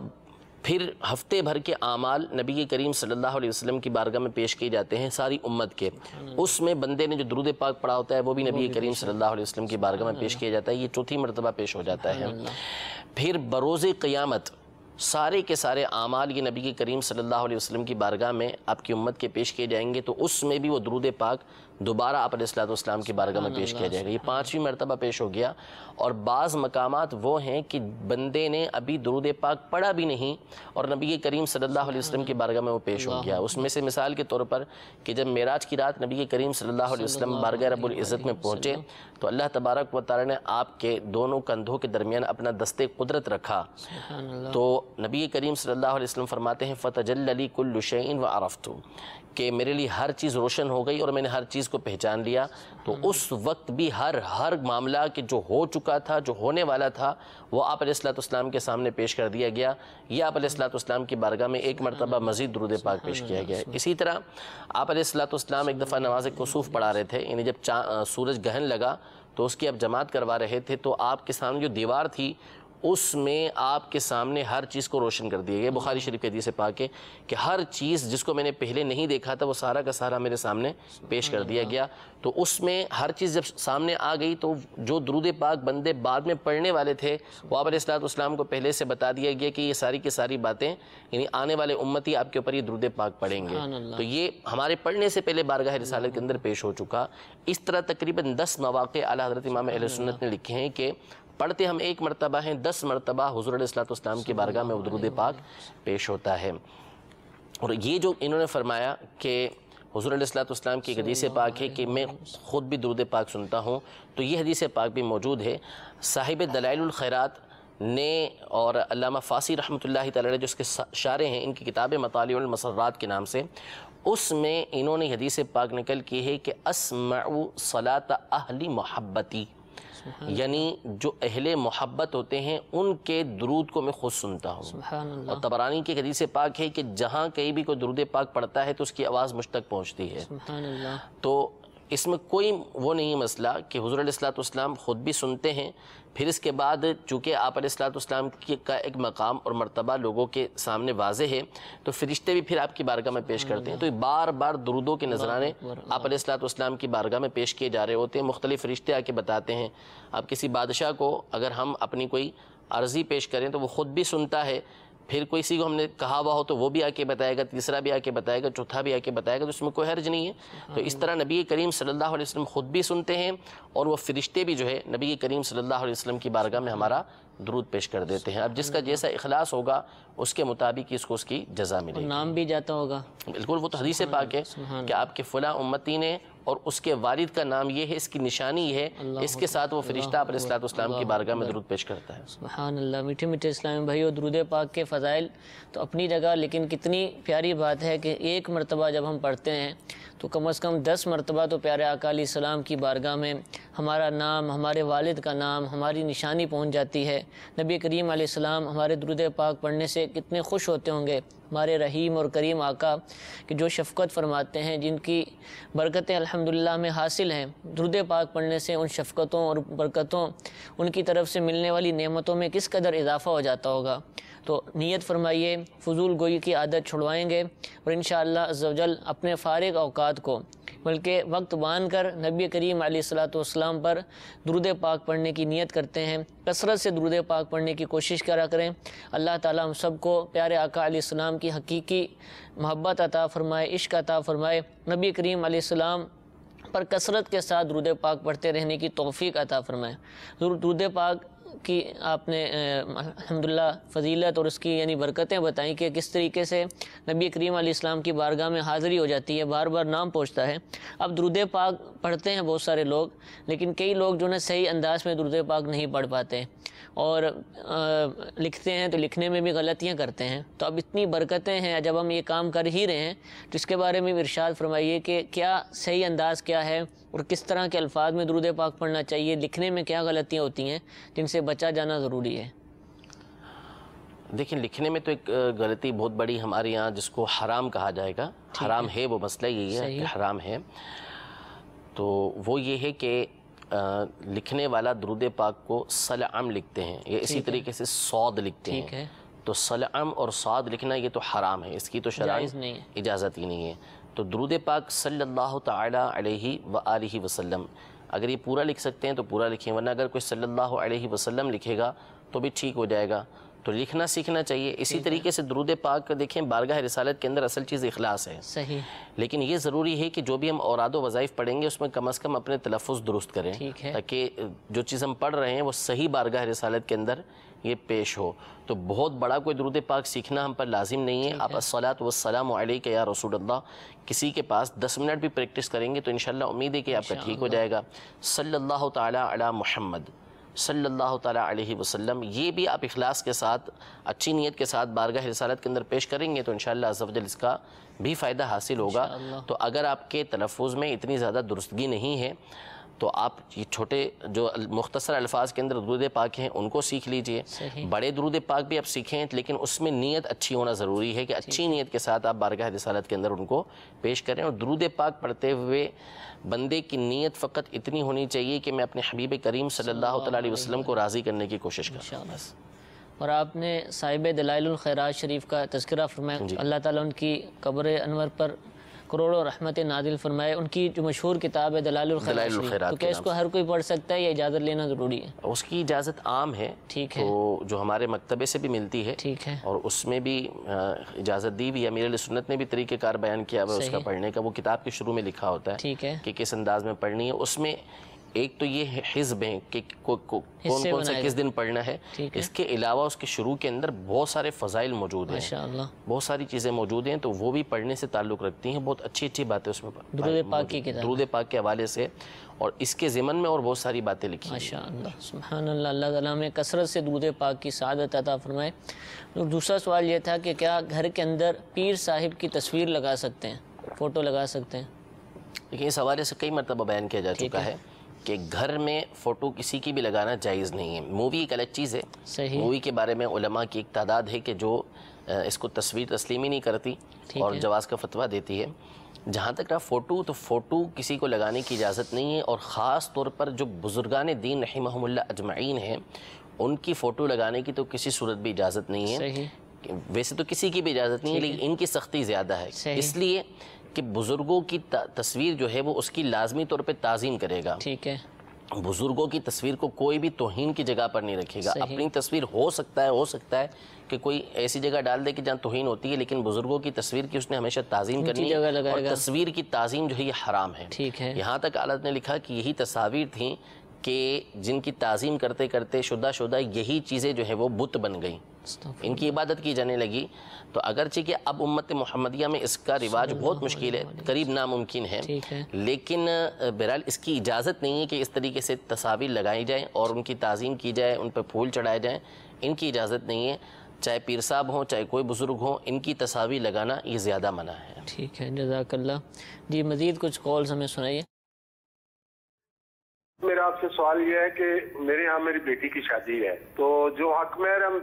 फिर हफ्ते भर के आमाल नबी करीम सल्लल्लाहु अलैहि वसल्लम की बारगाह में पेश किए जाते हैं सारी उम्मत के हम्म। उसमें बंदे ने जो दरुद पाक पढ़ा होता है वो भी नबी करीम सल्लल्लाहु अलैहि वसल्लम की बारगाह में हम्म। पेश किया जाता है ये चौथी मरतबा पेश हो जाता है फिर बरोज़ क़यामत सारे के सारे आमाल ये नबी करीम सल्लल्लाहु अलैहि वसल्लम की बारगाह में आपकी उम्मत के पेश किए जाएंगे तो उसमें भी वो दरुद पाक दोबारा आप असलातम की बारगाह में पेश किया जाएगा ये पाँचवीं मरतबा पेश हो गया और बाज़ मकाम वो हैं कि बंदे ने अभी दरुद पाक पढ़ा भी नहीं और नबी करीम अलैहि वसल्लम की बारगाह में वो पेश हो गया उसमें से मिसाल के तौर पर कि जब मेराज की रात नबी करीम सल्ला बारगह बारगाह इज़्ज़त में पहुँचे तो अल्लाह तबारक व तारा ने आपके दोनों कंधों के दरमियान अपना दस्ते कुदरत रखा तो नबी करीम अलैहि वसल्लम फरमाते हैं फ़तजल्ली कुल्लुशैन व आरफ़ कि मेरे लिए हर चीज़ रोशन हो गई और मैंने हर चीज़ को पहचान लिया तो हम्म। उस वक्त भी हर हर मामला के जो हो चुका था जो होने वाला था वो आप के सामने पेश कर दिया गया या आप की बारगाह में एक मरतबा मजीद दरुद पाक पेश किया गया इसी तरह आप एक दफ़ा नमाज कसूफ़ पढ़ा रहे थे यानी जब सूरज गहन लगा तो उसकी आप जमात करवा रहे थे तो आपके सामने जो दीवार थी उसमें आपके सामने हर चीज़ को रोशन कर दिया गया बुखारी शरीफ के से पा के कि हर चीज़ जिसको मैंने पहले नहीं देखा था वो सारा का सारा मेरे सामने पेश कर दिया गया तो उसमें हर चीज़ जब सामने आ गई तो जो दरूद पाक बंदे बाद में पढ़ने वाले थे वाबर इस्लाम को पहले से बता दिया गया कि ये सारी की सारी बातें यानी आने वाले उम्मती आपके ऊपर ये दरूद पाक पढ़ेंगे तो ये हमारे पढ़ने से पहले बारगाह रसालत के अंदर पेश हो चुका इस तरह तकरीबन दस मौाक़े अला हजरत इमाम सुन्नत ने लिखे हैं कि पढ़ते हम एक मरतबा हैं दस मरतबा हजूर असलाम की बारगाह में उदरुद पाक पेश होता है और ये जो इन्होंने फरमाया कि हजूर की की हदीस पाक है कि मैं ख़ुद भी दरुद पाक सुनता हूँ तो ये हदीस पाक भी मौजूद है साहिब दलाइलखैरात ने और फ़ासी रहमत ताला ने जो उसके शारे हैं इनकी किताब मतालमसर्रात के नाम से उसमें इन्होंने हदीस पाक निकल की है कि असमाऊ सलात अहली मोहब्बती यानी जो अहले मोहब्बत होते हैं उनके दरूद को मैं खुद सुनता हूँ और तबरानी की हदीस पाक है कि जहाँ कहीं भी कोई दरूद पाक पड़ता है तो उसकी आवाज़ मुझ तक पहुँचती है तो इसमें कोई वो नहीं मसला कि हजूर ख़ुद भी सुनते हैं फिर इसके बाद चूँकि आप सलाम का एक मकाम और मरतबा लोगों के सामने वाज है तो फरिश्ते भी फिर आपकी बारगाह में पेश करते हैं तो बार बार दुरुदों के नजराने आप सलाम की बारगाह में पेश किए जा रहे होते हैं मुख्तलिफ फरिश्ते आके बताते हैं आप किसी बादशाह को अगर हम अपनी कोई अर्ज़ी पेश करें तो वो ख़ुद भी सुनता है फिर कोई किसी को हमने कहा हुआ हो तो वो भी आके बताएगा तीसरा भी आके बताएगा चौथा भी आके बताएगा तो उसमें कोई हर्ज नहीं है तो इस तरह नबी करीम सल्लल्लाहु अलैहि वसल्लम ख़ुद भी सुनते हैं और वो फ़रिश्ते भी जो है नबी करीम सल्लल्लाहु अलैहि वसल्लम की बारगाह में हमारा दरूद पेश कर देते हैं अब जिसका जैसा इखलास होगा उसके मुताबिक इसको उसकी जजा मिलेगी नाम भी जाता होगा बिल्कुल वो तो हदीस पाक है कि आपके फ़ला उम्मती ने और उसके वालिद का नाम ये है इसकी निशानी है इसके साथ वो फरिश्ता अपने सलातम की बारगाह में दरूद पेश करता है अल्लाह मीठे मीठे इस्लामी भाई और दरूद पाक के फ़ज़ाइल तो अपनी जगह लेकिन कितनी प्यारी बात है कि एक मरतबा जब हम पढ़ते हैं तो कम अज़ कम दस मरतबा तो प्यारे अकाली सलाम की बारगाह में हमारा नाम हमारे वालिद का नाम हमारी निशानी पहुँच जाती है नबी करीम आसमाम हमारे दरुद पाक पढ़ने से कितने खुश होते होंगे हमारे रहीम और करीम आका कि जो शफ़क़त फरमाते हैं जिनकी बरकतें अल्हम्दुलिल्लाह में हासिल हैं दुरुद पाक पढ़ने से उन शफ़क़तों और बरकतों उनकी तरफ से मिलने वाली नेमतों में किस कदर इजाफ़ा हो जाता होगा तो नीयत फरमाइए फजूल गोई की आदत छुड़वाएँगे और इन शजल अपने फ़ारग अवकात को बल्कि वक्त बांध कर नबी करीम सलाम पर दुरुद पाक पढ़ने की नीयत करते हैं कसरत से दुरुद पाक पढ़ने की कोशिश करा करें अल्लाह ताला हम सबको प्यारे आका सलाम की हकीकी मोहब्बत अता फ़रमाए इश्क अता फ़रमाए नबी करीम सलाम पर कसरत के साथ दुरुद पाक पढ़ते रहने की तोफ़ी अता फ़रमाए दुरुद पाक कि आपने अलहमदिल्ला फजीलत और उसकी यानी बरकतें बताई कि किस तरीके से नबी करीम इस्लाम की बारगाह में हाज़िरी हो जाती है बार बार नाम पहुँचता है अब दुरुद पाक पढ़ते हैं बहुत सारे लोग लेकिन कई लोग जो ना सही अंदाज में दुरुद पाक नहीं पढ़ पाते और आ, लिखते हैं तो लिखने में भी गलतियाँ करते हैं तो अब इतनी बरकतें हैं जब हम ये काम कर ही रहे हैं तो इसके बारे में इरशाद फरमाइए कि क्या सही अंदाज़ क्या है और किस तरह के अल्फाज में दरूद पाक पढ़ना चाहिए लिखने में क्या गलतियाँ होती हैं जिनसे बचा जाना ज़रूरी है देखिए लिखने में तो एक गलती बहुत बड़ी हमारे यहाँ जिसको हराम कहा जाएगा हराम है।, वो मसला यही है कि हराम है तो वो ये है कि लिखने वाला दरुद पाक को सलाम लिखते हैं ये इसी तरीके से सौद लिखते हैं है। तो सलाम और सौद लिखना ये तो हराम है इसकी तो शराब इजाज़त ही नहीं है तो दरूद पाक सल्लल्लाहु ताला अलैहि व आलिहि वसल्लम अगर ये पूरा लिख सकते हैं तो पूरा लिखें वरना अगर कोई सल्लल्लाहु अलैहि वसल्लम लिखेगा तो भी ठीक हो जाएगा तो लिखना सीखना चाहिए इसी तरीके से दरूद पाक देखें बारगाह रसालत के अंदर असल चीज़ इखलास है सही लेकिन ये ज़रूरी है कि जो भी हम औराद वज़ाइफ पढ़ेंगे उसमें कम अज़ कम अपने तलफ़ दुरुस्त करें ताकि जो चीज़ हम पढ़ रहे हैं वो सही बारगाह रसालत के अंदर ये पेश हो तो बहुत बड़ा कोई दरूद पाक सीखना हम पर लाजिम नहीं है आप असलात वसलाम या रसूल किसी के पास दस मिनट भी प्रैक्टिस करेंगे तो इन उम्मीद है कि आपका ठीक हो जाएगा सल्ला तला महमद सल्लल्लाहु अलैहि वसल्लम ये भी आप इखलास के साथ अच्छी नीयत के साथ बारगाह रसालत के अंदर पेश करेंगे तो इन शजल इसका भी फ़ायदा हासिल होगा तो अगर आपके तलफ़ में इतनी ज़्यादा दुरुस्तगी नहीं है तो आप ये छोटे जो मुख्तसर अल्फाज के अंदर दुरूद पाक हैं उनको सीख लीजिए बड़े दुरूद पाक भी आप सीखें लेकिन उसमें नीयत अच्छी होना ज़रूरी है कि अच्छी नीयत के साथ आप बारगाह रसालत के अंदर उनको पेश करें और दुरूद पाक पढ़ते हुए बंदे की नीयत फ़कत इतनी होनी चाहिए कि मैं अपने हबीब करीम सल्ला वसलम को राज़ी करने की कोशिश करूँ और आपने साहिब दलाइल खैरात शरीफ का तस्करा फरमाया अल्लाह ताला उनकी कब्र अनवर पर करोड़ों रहमत नादिल फरमाए उनकी जो मशहूर किताब है दलाल तो क्या इसको हर कोई पढ़ सकता है या इजाज़त लेना ज़रूरी है उसकी इजाज़त आम है ठीक तो है तो जो हमारे मकतबे से भी मिलती है ठीक है और उसमें भी इजाज़त दी हुई है मेरे लिए सुन्नत ने भी तरीक़ेकार बयान किया हुआ है उसका पढ़ने का वो किताब के शुरू में लिखा होता है ठीक है कि किस अंदाज में पढ़नी है उसमें एक तो ये हिजब है कि को, को, कौन कौन सा किस दिन पढ़ना है इसके अलावा उसके शुरू के अंदर बहुत सारे फ़जाइल मौजूद हैं बहुत सारी चीज़ें मौजूद हैं तो वो भी पढ़ने से ताल्लुक़ रखती हैं बहुत अच्छी अच्छी बातें उसमें दरूद पाक पाक के हवाले से और इसके ज़िमन में और बहुत सारी बातें लिखी माशा कसरत से दूध पाक की सादत अता फरमाए दूसरा सवाल यह था कि क्या घर के अंदर पीर साहिब की तस्वीर लगा सकते हैं फ़ोटो लगा सकते हैं लेकिन इस हवाले से कई मरतबा बयान किया जा चुका है कि घर में फ़ोटो किसी की भी लगाना जायज़ नहीं है मूवी एक अलग चीज़ है सही मूवी के बारे में उलमा की एक तादाद है कि जो इसको तस्वीर तस्लीम ही नहीं करती और जवाज़ का फतवा देती है जहाँ तक रहा फ़ोटो तो फ़ोटो किसी को लगाने की इजाज़त नहीं है और ख़ास तौर पर जो बुज़ुर्गान दीन रहीमहमल्ला अजमाइन हैं उनकी फ़ोटो लगाने की तो किसी सूरत भी इजाज़त नहीं है वैसे तो किसी की भी इजाज़त नहीं है लेकिन इनकी सख्ती ज़्यादा है इसलिए कि बुज़ुर्गों की तस्वीर जो है वो उसकी लाजमी तौर पर ताज़ीम करेगा ठीक है बुज़ुर्गों की तस्वीर को कोई भी तोहन की जगह पर नहीं रखेगा अपनी तस्वीर हो सकता है हो सकता है कि कोई ऐसी जगह डाल दे कि जहाँ तोहन होती है लेकिन बुज़ुर्गों की तस्वीर की उसने हमेशा ताज़ीम करनी है और तस्वीर की ताज़ीम जो है ये हराम है ठीक है यहाँ तक अदालत ने लिखा कि यही तस्वीर थी कि जिनकी तज़ीम करते करते शुदा शुदा यही चीज़ें जो है वो बुत बन गई इनकी इबादत की जाने लगी तो अगर कि अब उम्मत मोहम्मदिया में इसका रिवाज बहुत मुश्किल है करीब नामुमकिन है, है। लेकिन बहरहाल इसकी इजाज़त नहीं है कि इस तरीके से तस्वीर लगाई जाएँ और उनकी तज़ीम की जाए उन पर फूल चढ़ाए जाएँ इनकी इजाज़त नहीं है चाहे पीर साहब हों चाहे कोई बुज़ुर्ग हों इनकी तस्वीर लगाना ये ज़्यादा मना है ठीक है जजाकल्ला जी मज़ीद कुछ कॉल्स हमें सुनाइए मेरा आपसे सवाल यह है कि मेरे यहाँ मेरी बेटी की शादी है तो जो हक मेहर हम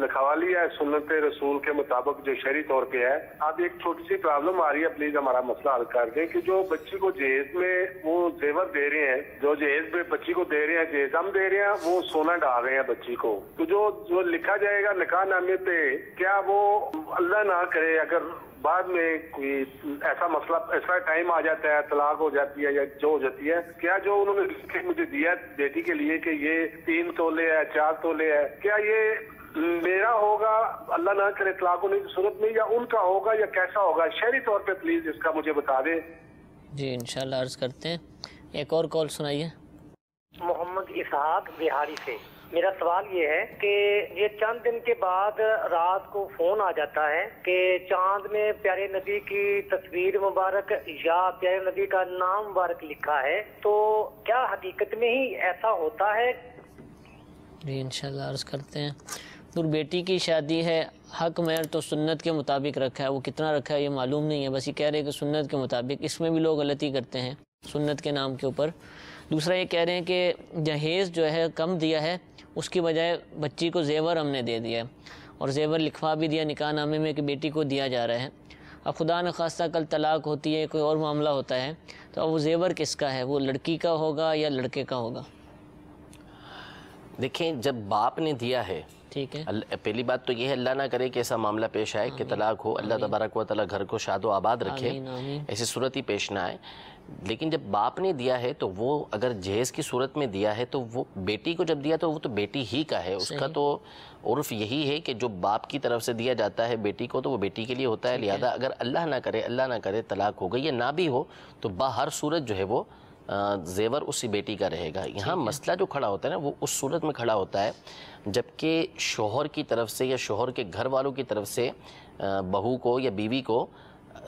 लिखवा लिया है सुनत रसूल के मुताबिक जो शहरी तौर पे है अब एक छोटी सी प्रॉब्लम आ रही है प्लीज हमारा मसला हल कर दें कि जो बच्ची को जहेज में वो जेवर दे रहे हैं जो जहेज में बच्ची को दे रहे हैं जहेज हम दे रहे हैं वो सोना डाल रहे हैं बच्ची को तो जो जो लिखा जाएगा निकाह नामे पे क्या वो अल्लाह ना करे अगर बाद में कोई ऐसा मसला ऐसा टाइम आ जाता है तलाक हो जाती है या जो हो जाती है क्या जो उन्होंने मुझे दिया बेटी के लिए कि ये तीन तोले है चार तोले है क्या ये मेरा होगा अल्लाह ना करे तलाक होने की सूरत में या उनका होगा या कैसा होगा शहरी तौर पर प्लीज इसका मुझे बता दे जी इनशाला अर्ज करते हैं एक और कॉल सुनाइए मोहम्मद इसहाक बिहारी से मेरा सवाल ये है कि ये चंद दिन के बाद रात को फोन आ जाता है कि चांद में प्यारे नबी की तस्वीर मुबारक या प्यारे नबी का नाम मुबारक लिखा है तो क्या हकीकत में ही ऐसा होता है जी इनशाला अर्ज़ करते हैं और बेटी की शादी है हक मेहर तो सुन्नत के मुताबिक रखा है वो कितना रखा है ये मालूम नहीं है बस ये कह रहे हैं कि सुन्नत के मुताबिक इसमें भी लोग गलती करते हैं सुन्नत के नाम के ऊपर दूसरा ये कह रहे हैं कि जहेज़ जो है कम दिया है उसकी बजाय बच्ची को जेवर हमने दे दिया और जेवर लिखवा भी दिया निकाह नामे में कि बेटी को दिया जा रहा है अब खुदा न खास्ता कल तलाक होती है कोई और मामला होता है तो अब वो जेवर किसका है वो लड़की का होगा या लड़के का होगा देखें जब बाप ने दिया है ठीक है पहली बात तो ये है अल्लाह ना करे कि ऐसा मामला पेश आए कि तलाक हो अल्लाह तबारक व तला घर को शादो आबाद रखे ऐसी सूरत ही पेश ना आए लेकिन जब बाप ने दिया है तो वो अगर जहेज की सूरत में दिया है तो वो बेटी को जब दिया तो वो तो बेटी ही का है उसका तो उर्फ यही है कि जो बाप की तरफ से दिया जाता है बेटी को तो वो बेटी के लिए होता है लिहाजा अगर अल्लाह ना करे अल्लाह ना करे तलाक हो गई या ना भी हो तो बाहर सूरत जो है वो जेवर उसी बेटी का रहेगा यहाँ मसला जो खड़ा होता है ना वो उस सूरत में खड़ा होता है जबकि शोहर की तरफ से या शोहर के घर वालों की तरफ से बहू को या बीवी को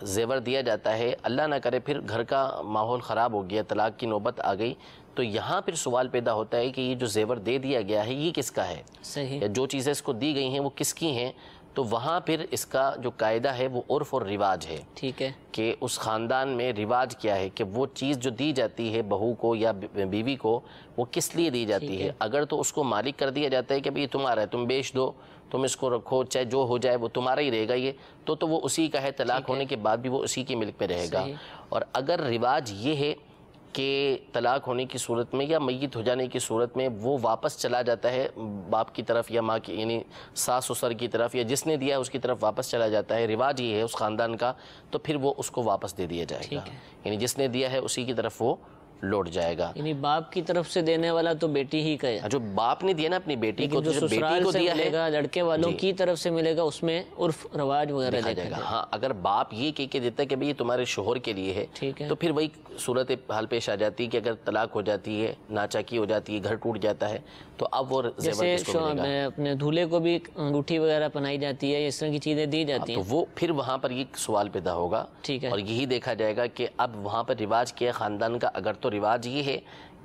जेवर दिया जाता है अल्लाह ना करे फिर घर का माहौल ख़राब हो गया तलाक की नौबत आ गई तो यहाँ फिर सवाल पैदा होता है कि ये जो जेवर दे दिया गया है ये किसका है सही या जो चीज़ें इसको दी गई हैं वो किसकी हैं तो वहाँ फिर इसका जो कायदा है वो उर्फ और रिवाज है ठीक है कि उस ख़ानदान में रिवाज क्या है कि वो चीज़ जो दी जाती है बहू को या बीवी को वो किस लिए दी जाती है? है अगर तो उसको मालिक कर दिया जाता है कि भाई तुम्हारा है तुम बेच दो तुम इसको रखो चाहे जो हो जाए वो तुम्हारा ही रहेगा ये तो तो वो उसी का है तलाक होने के बाद भी वो उसी की मिल्क पे रहेगा और अगर रिवाज ये है कि तलाक होने की सूरत में या मैत हो जाने की सूरत में वो वापस चला जाता है बाप की तरफ या माँ की यानी सास ससुर की तरफ या जिसने दिया है उसकी तरफ वापस चला जाता है रिवाज ये है उस ख़ानदान का तो फिर वो उसको वापस दे दिया जाएगा यानी जिसने दिया है उसी की तरफ वो लौट जाएगा यानी बाप की तरफ से देने वाला तो बेटी ही का हाँ, जो बाप ने दिया ना अपनी बेटी को जो तो बेटी को दिया है लड़के वालों की तरफ से मिलेगा उसमें उर्फ रवाज वगैरह जाएगा हाँ अगर बाप ये कह के देता है कि भाई ये तुम्हारे शोहर के लिए है ठीक है तो फिर वही सूरत हाल पेश आ जाती है कि अगर तलाक हो जाती है नाचाकी हो जाती है घर टूट जाता है तो अब वो जैसे अपने दूल्हे को भी अंगूठी वगैरह पहनाई जाती है इस तरह की चीजें दी जाती हाँ, है तो वो फिर वहाँ पर ये सवाल पैदा होगा ठीक है और यही देखा जाएगा कि अब वहाँ पर रिवाज किया खानदान का अगर तो रिवाज ये है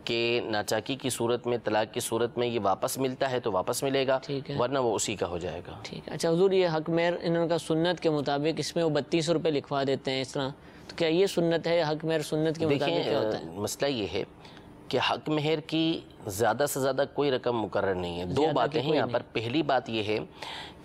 कि नाचाकी की सूरत में तलाक की सूरत में ये वापस मिलता है तो वापस मिलेगा वरना वो उसी का हो जाएगा ठीक है अच्छा हजूर ये हक इन्होंने का सुन्नत के मुताबिक इसमें वो बत्तीस रुपये लिखवा देते हैं इस तरह तो क्या ये सुन्नत है हक हकमेर सुन्नत के मुताबिक क्या होता है मसला ये है कि हक मेहर की ज़्यादा से ज़्यादा कोई रकम मुकर नहीं है दो बातें हैं यहाँ पर पहली बात यह है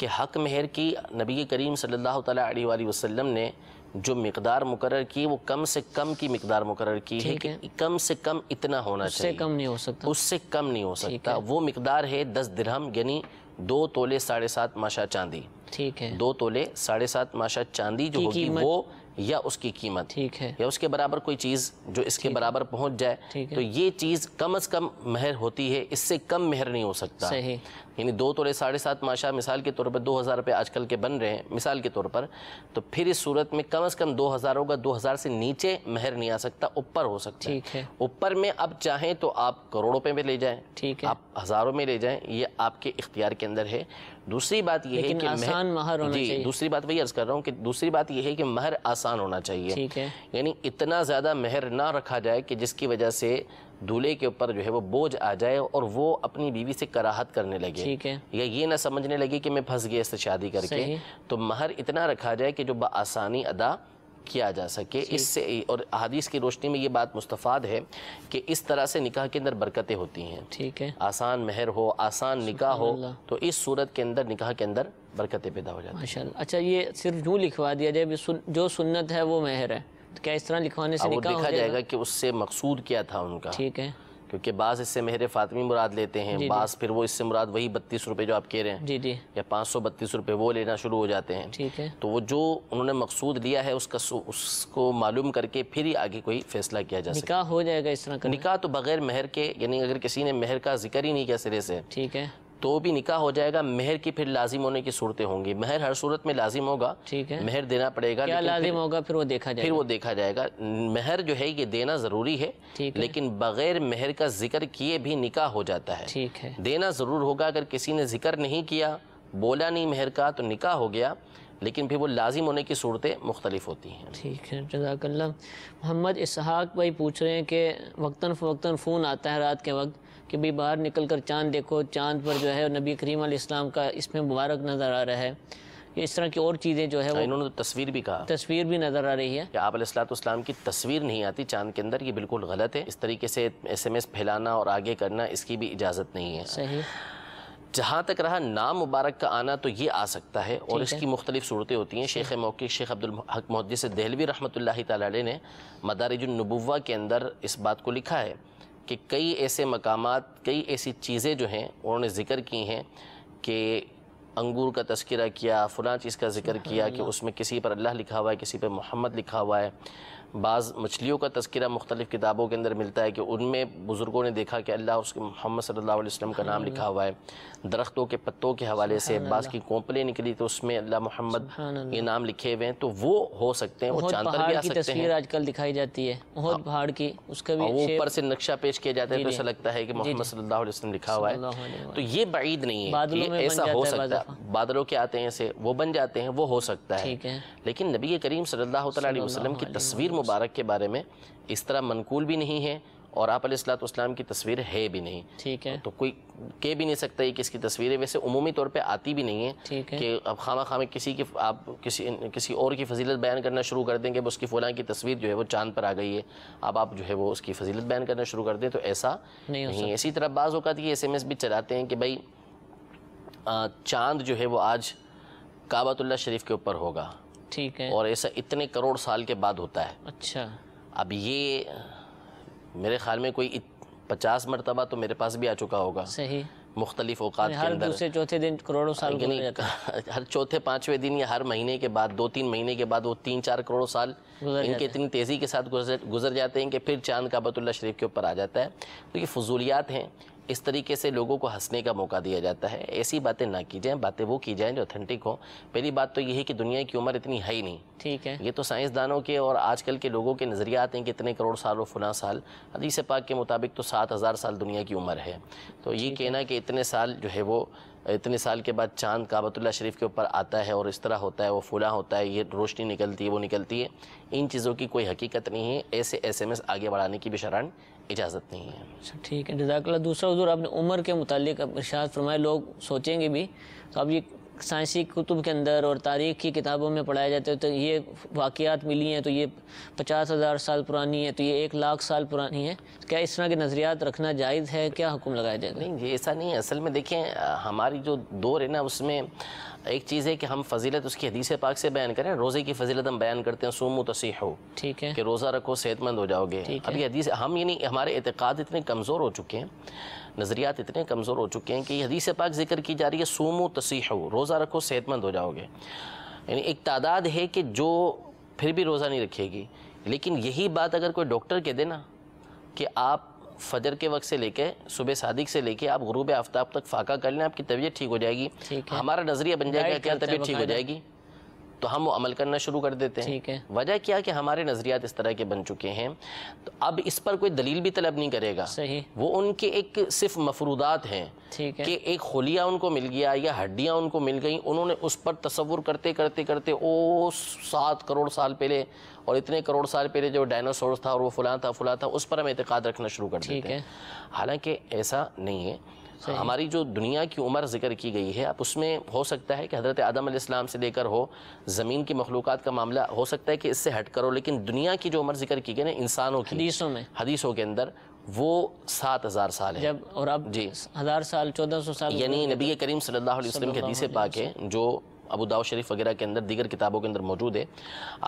कि हक मेहर की नबी करीम सल्लल्लाहु अलैहि वसल्लम ने जो मकदार मुकर की वो कम से कम की मकदार मुकर की है कि कम से कम इतना होना उससे चाहिए उससे कम नहीं हो सकता उससे कम नहीं हो सकता वो मकदार है दस दरहम यानी दो तोले साढ़े सात माशा चांदी ठीक है दो तोले साढ़े सात माशा चांदी जो होगी वो या उसकी कीमत ठीक है या उसके बराबर कोई चीज़ जो इसके बराबर पहुंच जाए तो ये चीज़ कम अज कम मेहर होती है इससे कम मेहर नहीं हो सकता सही यानी दो तोले साढ़े सात माशा मिसाल के तौर पर दो हज़ार रुपये आजकल के बन रहे हैं मिसाल के तौर पर तो फिर इस सूरत में कम अज़ कम दो हज़ार होगा दो हज़ार से नीचे महर नहीं आ सकता ऊपर हो सकता ठीक है ऊपर में अब चाहें तो आप करोड़ों रुपये में ले जाएँ ठीक है आप हज़ारों में ले जाएँ ये आपके इख्तियार के अंदर है दूसरी बात यह है कि आसान महर होना जी चाहिए। दूसरी बात वही अर्ज कर रहा हूँ कि दूसरी बात यह है कि महर आसान होना चाहिए ठीक है यानी इतना ज़्यादा महर ना रखा जाए कि जिसकी वजह से दूल्हे के ऊपर जो है वो बोझ आ जाए और वो अपनी बीवी से कराहत करने लगे ठीक है या ये ना समझने लगे कि मैं फंस गया इससे शादी करके तो महर इतना रखा जाए कि जो बसानी अदा किया जा सके इससे और अहादीस की रोशनी में ये बात मुस्तफ़ाद है कि इस तरह से निकाह के अंदर बरकतें होती हैं ठीक है आसान महर हो आसान निकाह हो तो इस सूरत के अंदर निकाह के अंदर बरकतें पैदा हो जाती हैं अच्छा ये सिर्फ यूँ लिखवा दिया जाए जो सुन्नत है वो महर है तो क्या इस तरह लिखवाने से निकाह देखा जाएगा कि उससे मकसूद क्या था उनका ठीक है क्योंकि बास इससे मेहर फातमी मुराद लेते हैं बास फिर वो इससे मुराद वही बत्तीस रुपए जो आप कह रहे हैं जी जी या पाँच सौ बत्तीस रुपये वो लेना शुरू हो जाते हैं ठीक है तो वो जो उन्होंने मकसूद लिया है उसका उसको मालूम करके फिर ही आगे कोई फैसला किया जाए निकाह हो जाएगा इस तरह का निकाह तो बगैर मेहर के यानी अगर किसी ने मेहर का जिक्र ही नहीं किया सिरे से ठीक है तो भी निकाह हो जाएगा मेहर की फिर लाजिम होने की सूरतें होंगी मेहर हर सूरत में लाजिम होगा ठीक है मेहर देना पड़ेगा क्या लाजिम होगा फिर वो देखा जाएगा फिर वो देखा जाएगा मेहर जो है ये देना ज़रूरी है लेकिन बगैर मेहर का जिक्र किए भी निकाह हो जाता है ठीक है देना ज़रूर होगा अगर किसी ने जिक्र नहीं किया बोला नहीं मेहर का तो निकाह हो गया लेकिन फिर वो लाजिम होने की सूरतें मुख्तलिफ होती हैं ठीक है जजाकल्ला मोहम्मद इसहाक भाई पूछ रहे हैं कि वक्ता फ़वक्ता फ़ोन आता है रात के वक्त कि भाई बाहर निकल कर चाँद देखो चाँद पर जो है नबी करीम इस्लाम का इसमें मुबारक नज़र आ रहा है इस तरह की और चीज़ें जो है अच्छा, वो इन्होंने तो तस्वीर भी कहा तस्वीर भी नज़र आ रही है आप इस्लाम की तस्वीर नहीं आती चांद के अंदर ये बिल्कुल गलत है इस तरीके से एस एम एस फैलाना और आगे करना इसकी भी इजाज़त नहीं है सही जहाँ तक रहा नाम मुबारक का आना तो ये आ सकता है और इसकी मुख्तलिफ सूरतें होती हैं शेख मौके शेख अब्दुल्हक महदस दहलवी रहमत ला ने मदारजुलनबुआ के अंदर इस बात को लिखा है कि कई ऐसे मकाम कई ऐसी चीज़ें जो हैं उन्होंने ज़िक्र की हैं कि अंगूर का तस्करा किया फ़लाँ चीज़ का जिक्र किया कि उसमें किसी पर अल्लाह लिखा हुआ है किसी पर मोहम्मद लिखा हुआ है बाज़ मछलियों का तस्करा मुख्तलिफ़ किताबों के अंदर मिलता है कि उनमें बुज़ुर्गों ने देखा कि अल्लाह उसके मोहम्मद सल्लल्लाहु अलैहि का नाम लिखा हुआ है दरख्तों के पत्तों के हवाले से बाज़ की कोंपलें निकली तो उसमें अल्लाह मोहम्मद के नाम लिखे हुए हैं तो वो हो सकते हैं और चांद दिखाई जाती है बहुत हाँ। पहाड़ की उसका भी हाँ, ऊपर से नक्शा पेश किया जाता है तो ऐसा लगता है कि मोहम्मद सल्लल्लाहु अलैहि लिखा हुआ है तो ये बाईद नहीं है ऐसा हो सकता है बादलों के आते हैं से वो बन जाते हैं वो हो सकता है लेकिन नबी करीम सल्लल्लाहु अलैहि वसल्लम की तस्वीर मुबारक के बारे में इस तरह मनकूल भी नहीं है और आप सलाम की तस्वीर है भी नहीं ठीक है तो कोई कह भी नहीं सकता कि इसकी तस्वीर है वैसे उमूमी तौर पे आती भी नहीं है ठीक है कि अब खामा खामे किसी की आप किसी किसी और की फजीलत बयान करना शुरू कर दें कि उसकी फलां की तस्वीर जो है वो चांद पर आ गई है अब आप जो है वो उसकी फजीलत बयान करना शुरू कर दें तो ऐसा नहीं, इसी तरह बाज़ अवत ये एस एम एस भी चलाते हैं कि भाई चांद जो है वो आज काबतुल्ला शरीफ के ऊपर होगा ठीक है और ऐसा इतने करोड़ साल के बाद होता है अच्छा अब ये मेरे ख्याल में कोई पचास मरतबा तो मेरे पास भी आ चुका होगा सही मुख्तलिफ अवकात के अंदर दूसरे चौथे दिन करोड़ों साल के हर चौथे पाँचवें दिन या हर महीने के बाद दो तीन महीने के बाद वो तीन चार करोड़ साल इनके इतनी तेज़ी के साथ गुजर गुजर जाते हैं कि फिर चांद काबतुल्ला शरीफ के ऊपर आ जाता है तो ये फजूलियात हैं इस तरीके से लोगों को हंसने का मौका दिया जाता है ऐसी बातें ना की जाएं बातें वो की जाएं जो ऑथेंटिक हो पहली बात तो है कि दुनिया की उम्र इतनी है ही नहीं ठीक है ये तो साइंसदानों के और आजकल के लोगों के नज़रियात हैं कि इतने करोड़ साल और फुला साल से पाक के मुताबिक तो सात हज़ार साल दुनिया की उम्र है तो ये कहना कि इतने साल जो है वो इतने साल के बाद चांद काबतुल्ला शरीफ के ऊपर आता है और इस तरह होता है वो फुला होता है ये रोशनी निकलती है वो निकलती है इन चीज़ों की कोई हकीकत नहीं है ऐसे एस आगे बढ़ाने की भी शरण इजाज़त नहीं है अच्छा ठीक है जजाकला दूसरा हजूर आपने उम्र के मुतालिक इर्शाद फरमाए लोग सोचेंगे भी तो अब ये साइंसी कुतुब के अंदर और तारीख़ की किताबों में पढ़ाया जाता है तो ये वाकियात मिली हैं तो ये पचास हज़ार साल पुरानी है तो ये एक लाख साल पुरानी है तो क्या इस तरह के नज़रियात रखना जायज़ है क्या हुक्म लगाया जाएगा नहीं ये ऐसा नहीं है असल में देखें हमारी जो दौर है ना उसमें एक चीज़ है कि हम फजीलत उसकी हदीस पाक से बयान करें रोज़े की फजीलत हम बयान करते हैं सोमो तसीह हो ठीक है कि रोज़ा रखो सेहतमंद हो जाओगे अब ये हदीस हम यानी हमारे एतक़ाद इतने कमज़ोर हो चुके हैं नज़रियात इतने कमज़ोर हो चुके हैं कि हदीस पाक जिक्र की जा रही है सोमो तसीह हो रोज़ा रखो सेहतमंद हो जाओगे यानी एक तादाद है कि जो फिर भी रोज़ा नहीं रखेगी लेकिन यही बात अगर कोई डॉक्टर के देना कि आप फजर के वक्त से लेके सुबह सादिक से लेके आप गुरूब आफ्ताब तक फाका कर लें आपकी तबीयत ठीक हो जाएगी हमारा नज़रिया बन जाएगा क्या तबीयत ठीक हो जाएगी तो हम वो अमल करना शुरू कर देते हैं ठीक है वजह क्या कि हमारे नज़रियात इस तरह के बन चुके हैं तो अब इस पर कोई दलील भी तलब नहीं करेगा सही वो उनके एक सिर्फ मफरूदात हैं ठीक है कि एक खोलिया उनको मिल गया या हड्डियाँ उनको मिल गई उन्होंने उस पर तस्वुर करते करते करते ओ सात करोड़ साल पहले और इतने करोड़ साल पहले जो डायनासोर था और वो फुला था फुला था उस पर हम एतकाद रखना शुरू कर देते हैं हालांकि ऐसा नहीं है हमारी जो दुनिया की उम्र जिक्र की गई है आप उसमें हो सकता है कि हज़रत आदम आदम से लेकर हो ज़मीन की मखलूक का मामला हो सकता है कि इससे हट करो लेकिन दुनिया की जो उम्र जिक्र की गई ना इंसानों की हदीसों में हदीसों के अंदर वो सात हज़ार साल है जब और अब जी हज़ार साल चौदह सौ साल यानी नबी करीम सल्लल्लाहु अलैहि वसल्लम के हदीस पाक है जो अबू दाऊ शरीफ वगैरह के अंदर दीगर किताबों के अंदर मौजूद है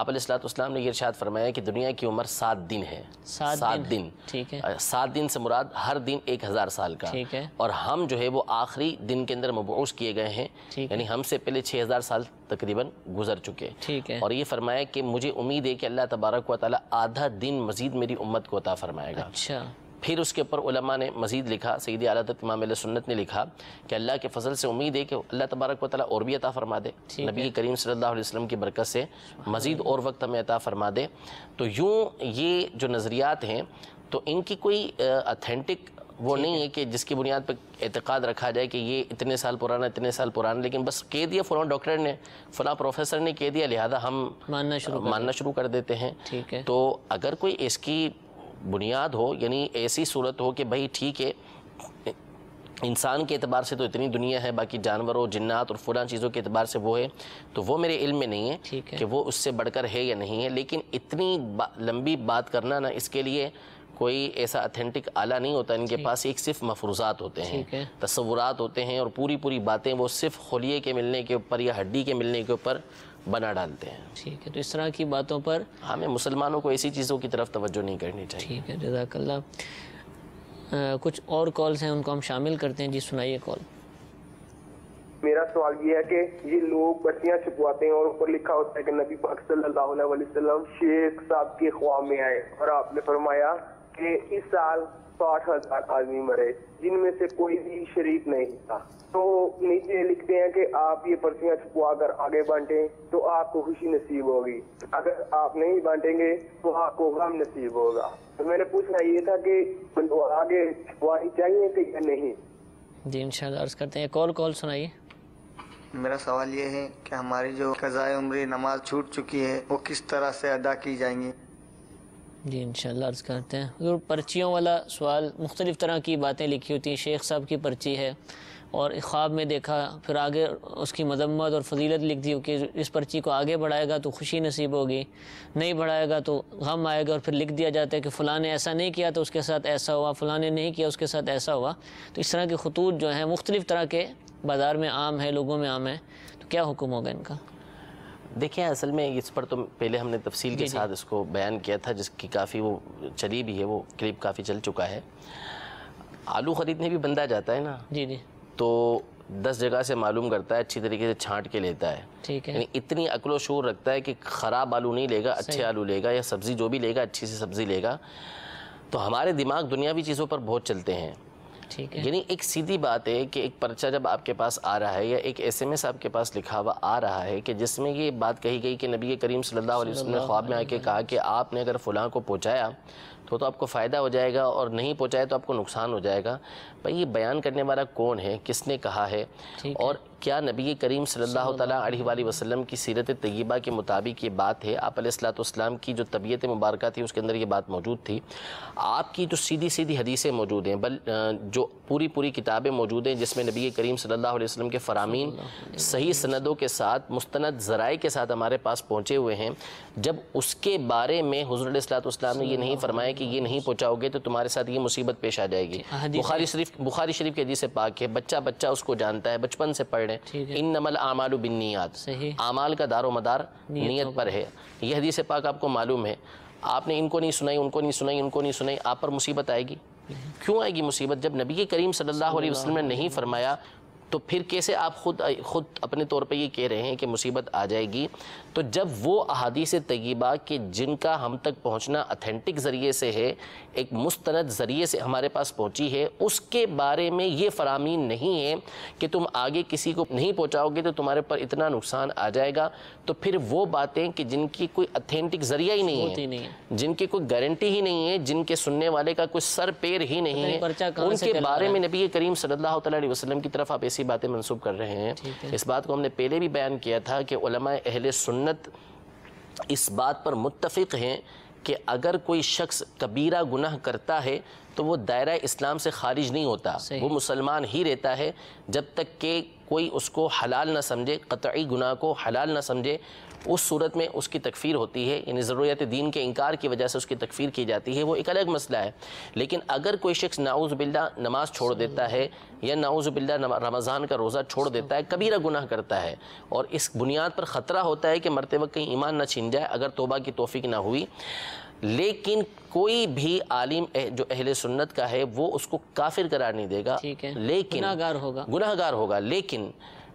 आप असलातम ने ये फरमाया कि दुनिया की उम्र सात दिन है सात, दिन, ठीक है सात दिन से मुराद हर दिन एक हज़ार साल का ठीक है और हम जो है वो आखिरी दिन के अंदर मबूस किए गए हैं यानी हमसे पहले छः हज़ार साल तकरीबन गुजर चुके ठीक है और ये फरमाया कि मुझे उम्मीद है कि अल्लाह तबारक व ताली आधा दिन मजीद मेरी उम्मत को अता फरमाएगा अच्छा फिर उसके ऊपर उलमा ने मजीद लिखा सईद आलत तो इमाम सुन्नत ने लिखा कि अल्लाह के फजल से उम्मीद है कि अल्लाह तबारक वाली और भी अता फरमा दे नबी करीम सल्लल्लाहु अलैहि की बरकत से मज़ीद और वक्त हमें अता फरमा दे तो यूँ ये जो नज़रियात हैं तो इनकी कोई अथेंटिक वो नहीं है कि जिसकी बुनियाद पर एतक़ाद रखा जाए कि ये इतने साल पुराना इतने साल पुराना लेकिन बस कह दिया फ़लाँ डॉक्टर ने फ़लाँ प्रोफेसर ने कह दिया लिहाजा हम मानना शुरू मानना शुरू कर देते हैं ठीक है तो अगर कोई इसकी बुनियाद हो यानी ऐसी सूरत हो कि भाई ठीक है इंसान के अतबार से तो इतनी दुनिया है बाकी जानवरों जन्नात और फुला चीज़ों के अतबार से वो है तो वो मेरे इल्म में नहीं है, है कि वो उससे बढ़कर है या नहीं है लेकिन इतनी बा, लंबी बात करना ना इसके लिए कोई ऐसा अथेंटिक आला नहीं होता इनके पास एक सिर्फ मफरूजात होते हैं तस्वुरात होते हैं और पूरी पूरी बातें वो सिर्फ खोलिए के मिलने के ऊपर या हड्डी के मिलने के ऊपर बना डालते हैं ठीक है तो इस तरह की बातों पर हमें मुसलमानों को ऐसी चीज़ों की तरफ तवज्जो नहीं करनी चाहिए ठीक है जजाकल्ला कुछ और कॉल्स हैं उनको हम शामिल करते हैं जी सुनाइए कॉल मेरा सवाल ये है कि ये लोग बच्चियां छुपवाते हैं और ऊपर लिखा होता है कि नबी पाक सल्लल्लाहु अलैहि वसल्लम शेख साहब के ख्वाब में आए और आपने फरमाया कि इस साल साठ हजार आदमी मरे जिनमें से कोई भी शरीक नहीं था तो नीचे लिखते हैं कि आप ये पर्चियां छुपवा कर आगे बांटे तो आपको खुशी नसीब होगी अगर आप नहीं बांटेंगे तो आपको गम नसीब होगा तो मैंने पूछना ये था कि आगे छुपवानी चाहिए थी या नहीं जी इन अर्ज करते हैं कॉल कॉल सुनाइए मेरा सवाल ये है कि हमारी जो कज़ाए उम्र नमाज छूट चुकी है वो किस तरह से अदा की जाएंगी जी इन अर्ज़ करते हैं हजूर पर्चियों वाला सवाल मुख्तलिफ़ तरह की बातें लिखी होती हैं शेख साहब की पर्ची है और ख्वाब में देखा फिर आगे उसकी मजम्मत और फजीलत लिख दी कि इस पर्ची को आगे बढ़ाएगा तो खुशी नसीब होगी नहीं बढ़ाएगा तो गम आएगा और फिर लिख दिया जाता है कि फ़लाँ ने ऐसा नहीं किया तो उसके साथ ऐसा हुआ फ़लाँ ने नहीं किया उसके साथ ऐसा हुआ तो इस तरह के खतूत जो हैं मुख्तलिफ़ तरह के बाज़ार में आम है लोगों में आम है तो क्या हुक्म होगा इनका देखिए असल में इस पर तो पहले हमने तफसील के साथ इसको बयान किया था जिसकी काफ़ी वो चली भी है वो क्लिप काफ़ी चल चुका है आलू ख़रीदने भी बंदा जाता है ना जी जी तो दस जगह से मालूम करता है अच्छी तरीके से छांट के लेता है ठीक है यानी इतनी अकलो शोर रखता है कि ख़राब आलू नहीं लेगा अच्छे आलू लेगा या सब्ज़ी जो भी लेगा अच्छी सी सब्ज़ी लेगा तो हमारे दिमाग दुनियावी चीज़ों पर बहुत चलते हैं ठीक है यानी एक सीधी बात है कि एक पर्चा जब आपके पास आ रहा है या एक एसएमएस आपके पास लिखा हुआ आ रहा है कि जिसमें ये बात कही गई कि नबी करीम सल्लल्लाहु अलैहि वसल्लम ने ख्वाब में आके कहा कि आपने अगर फ़लाँ को पहुँचाया तो तो आपको फ़ायदा हो जाएगा और नहीं पहुँचाया तो आपको नुकसान हो जाएगा भाई ये बयान करने वाला कौन है किसने कहा है और क्या नबी करीम सल्लल्लाहु अलैहि वसल्लम की सीरत तय्यबा के मुताबिक ये बात है आप आपलाम की जो तबीयत मुबारक थी उसके अंदर ये बात मौजूद थी आपकी तो सीधी सीधी हदीसें मौजूद हैं बल जो पूरी पूरी किताबें मौजूद हैं जिसमें नबी करीम सल्लल्लाहु अलैहि वसल्लम के फ़रामीन सही सनदों के साथ मुस्ंद ज़राए के साथ हमारे पास पहुँचे हुए हैं जब उसके बारे में हज़रतलाम ने यह नहीं फरमाया कि ये नहीं पहुँचाओगे तो तुम्हारे साथ ये मुसीबत पेश आ जाएगी हाँ बुखारी हाँ। शरीफ बुखारी शरीफ के हदीस पाक है बच्चा बच्चा उसको जानता है बचपन से पढ़ वर्ड है इन नमल आमाल बिन आमाल का दारो मदार नीयत पर है यह हदीस पाक आपको मालूम है आपने इनको नहीं सुनाई उनको नहीं सुनाई उनको नहीं सुनाई आप पर मुसीबत आएगी क्यों आएगी मुसीबत जब नबी करीम सल्लल्लाहु अलैहि वसल्लम ने नहीं फरमाया तो फिर कैसे आप खुद खुद अपने तौर पे ये कह रहे हैं कि मुसीबत आ जाएगी तो जब वो अहादीस तयबा कि जिनका हम तक पहुंचना अथेंटिक ज़रिए से है एक मुस्तंद ज़रिए से हमारे पास पहुंची है उसके बारे में ये फरामीन नहीं है कि तुम आगे किसी को नहीं पहुंचाओगे तो तुम्हारे पर इतना नुकसान आ जाएगा तो फिर वो बातें कि जिनकी कोई अथेंटिक ज़रिया ही नहीं है नहीं। जिनकी कोई गारंटी ही नहीं है जिनके सुनने वाले का कोई सर पैर ही नहीं है उनके बारे में नबी करीम सल्ला वसलम की तरफ आप ऐसी बातें मनसूब कर रहे हैं इस बात को हमने पहले भी बयान किया था कि अहल सुन्नत इस बात पर मुतफ़ हैं कि अगर कोई शख्स कबीरा गुनाह करता है तो वो दायरा इस्लाम से खारिज नहीं होता वो मुसलमान ही रहता है जब तक के कोई उसको हलाल ना समझे कतई गुनाह को हलाल ना समझे उस सूरत में उसकी तकफ़ीर होती है यानी ज़रूरत दीन के इनकार की वजह से उसकी तकफ़ीर की जाती है वो एक अलग मसला है लेकिन अगर कोई शख्स नाउज़ बिल्ला नमाज छोड़ देता है या नाउज़ बिल्ला रमज़ान का रोज़ा छोड़ देता है कबीरा गुनाह करता है और इस बुनियाद पर ख़तरा होता है कि मरते वक्त कहीं ईमान ना छीन जाए अगर तोबा की तोफ़ी ना हुई लेकिन कोई भी आलिम जो अहले सुन्नत का है वो उसको काफिर करार नहीं देगा ठीक है लेकिन गुनाहगार होगा गुनाहगार होगा लेकिन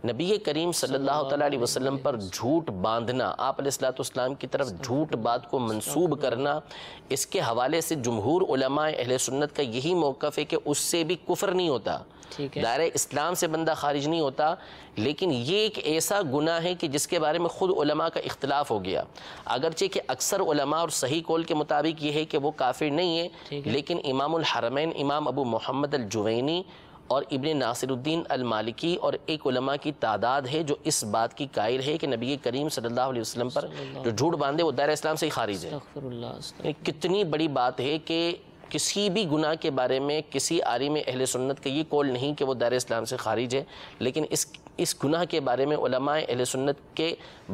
नबी करीम सल्लल्लाहु अलैहि वसल्लम पर झूठ बांधना आप आपलाम की तरफ झूठ बात को मंसूब करना इसके हवाले से जमहूर अहले सुन्नत का यही मौक़ है कि उससे भी कुफर नहीं होता दायरे इस्लाम से बंदा खारिज नहीं होता लेकिन ये एक ऐसा गुना है कि जिसके बारे में ख़ुद का इख्तलाफ हो गया अगरचे कि अक्सर और सही कौल के मुताबिक ये है कि वो काफिर नहीं है लेकिन इमाम हरमैन इमाम अबू मोहम्मद अलजुवैनी और इबन नासिरुद्दीन अल मालिकी और एक उलमा की तादाद है जो इस बात की कायल है कि नबी करीम सल्लल्लाहु अलैहि वसल्लम पर जो झूठ बांधे वो दायरा इस्लाम से ही खारिज है कितनी बड़ी बात है कि किसी भी गुनाह के बारे में किसी में अहल सुन्नत का ये कौल नहीं कि वो दार इस्लाम से खारिज है लेकिन इस इस गुनाह के बारे में अहल सुन्नत के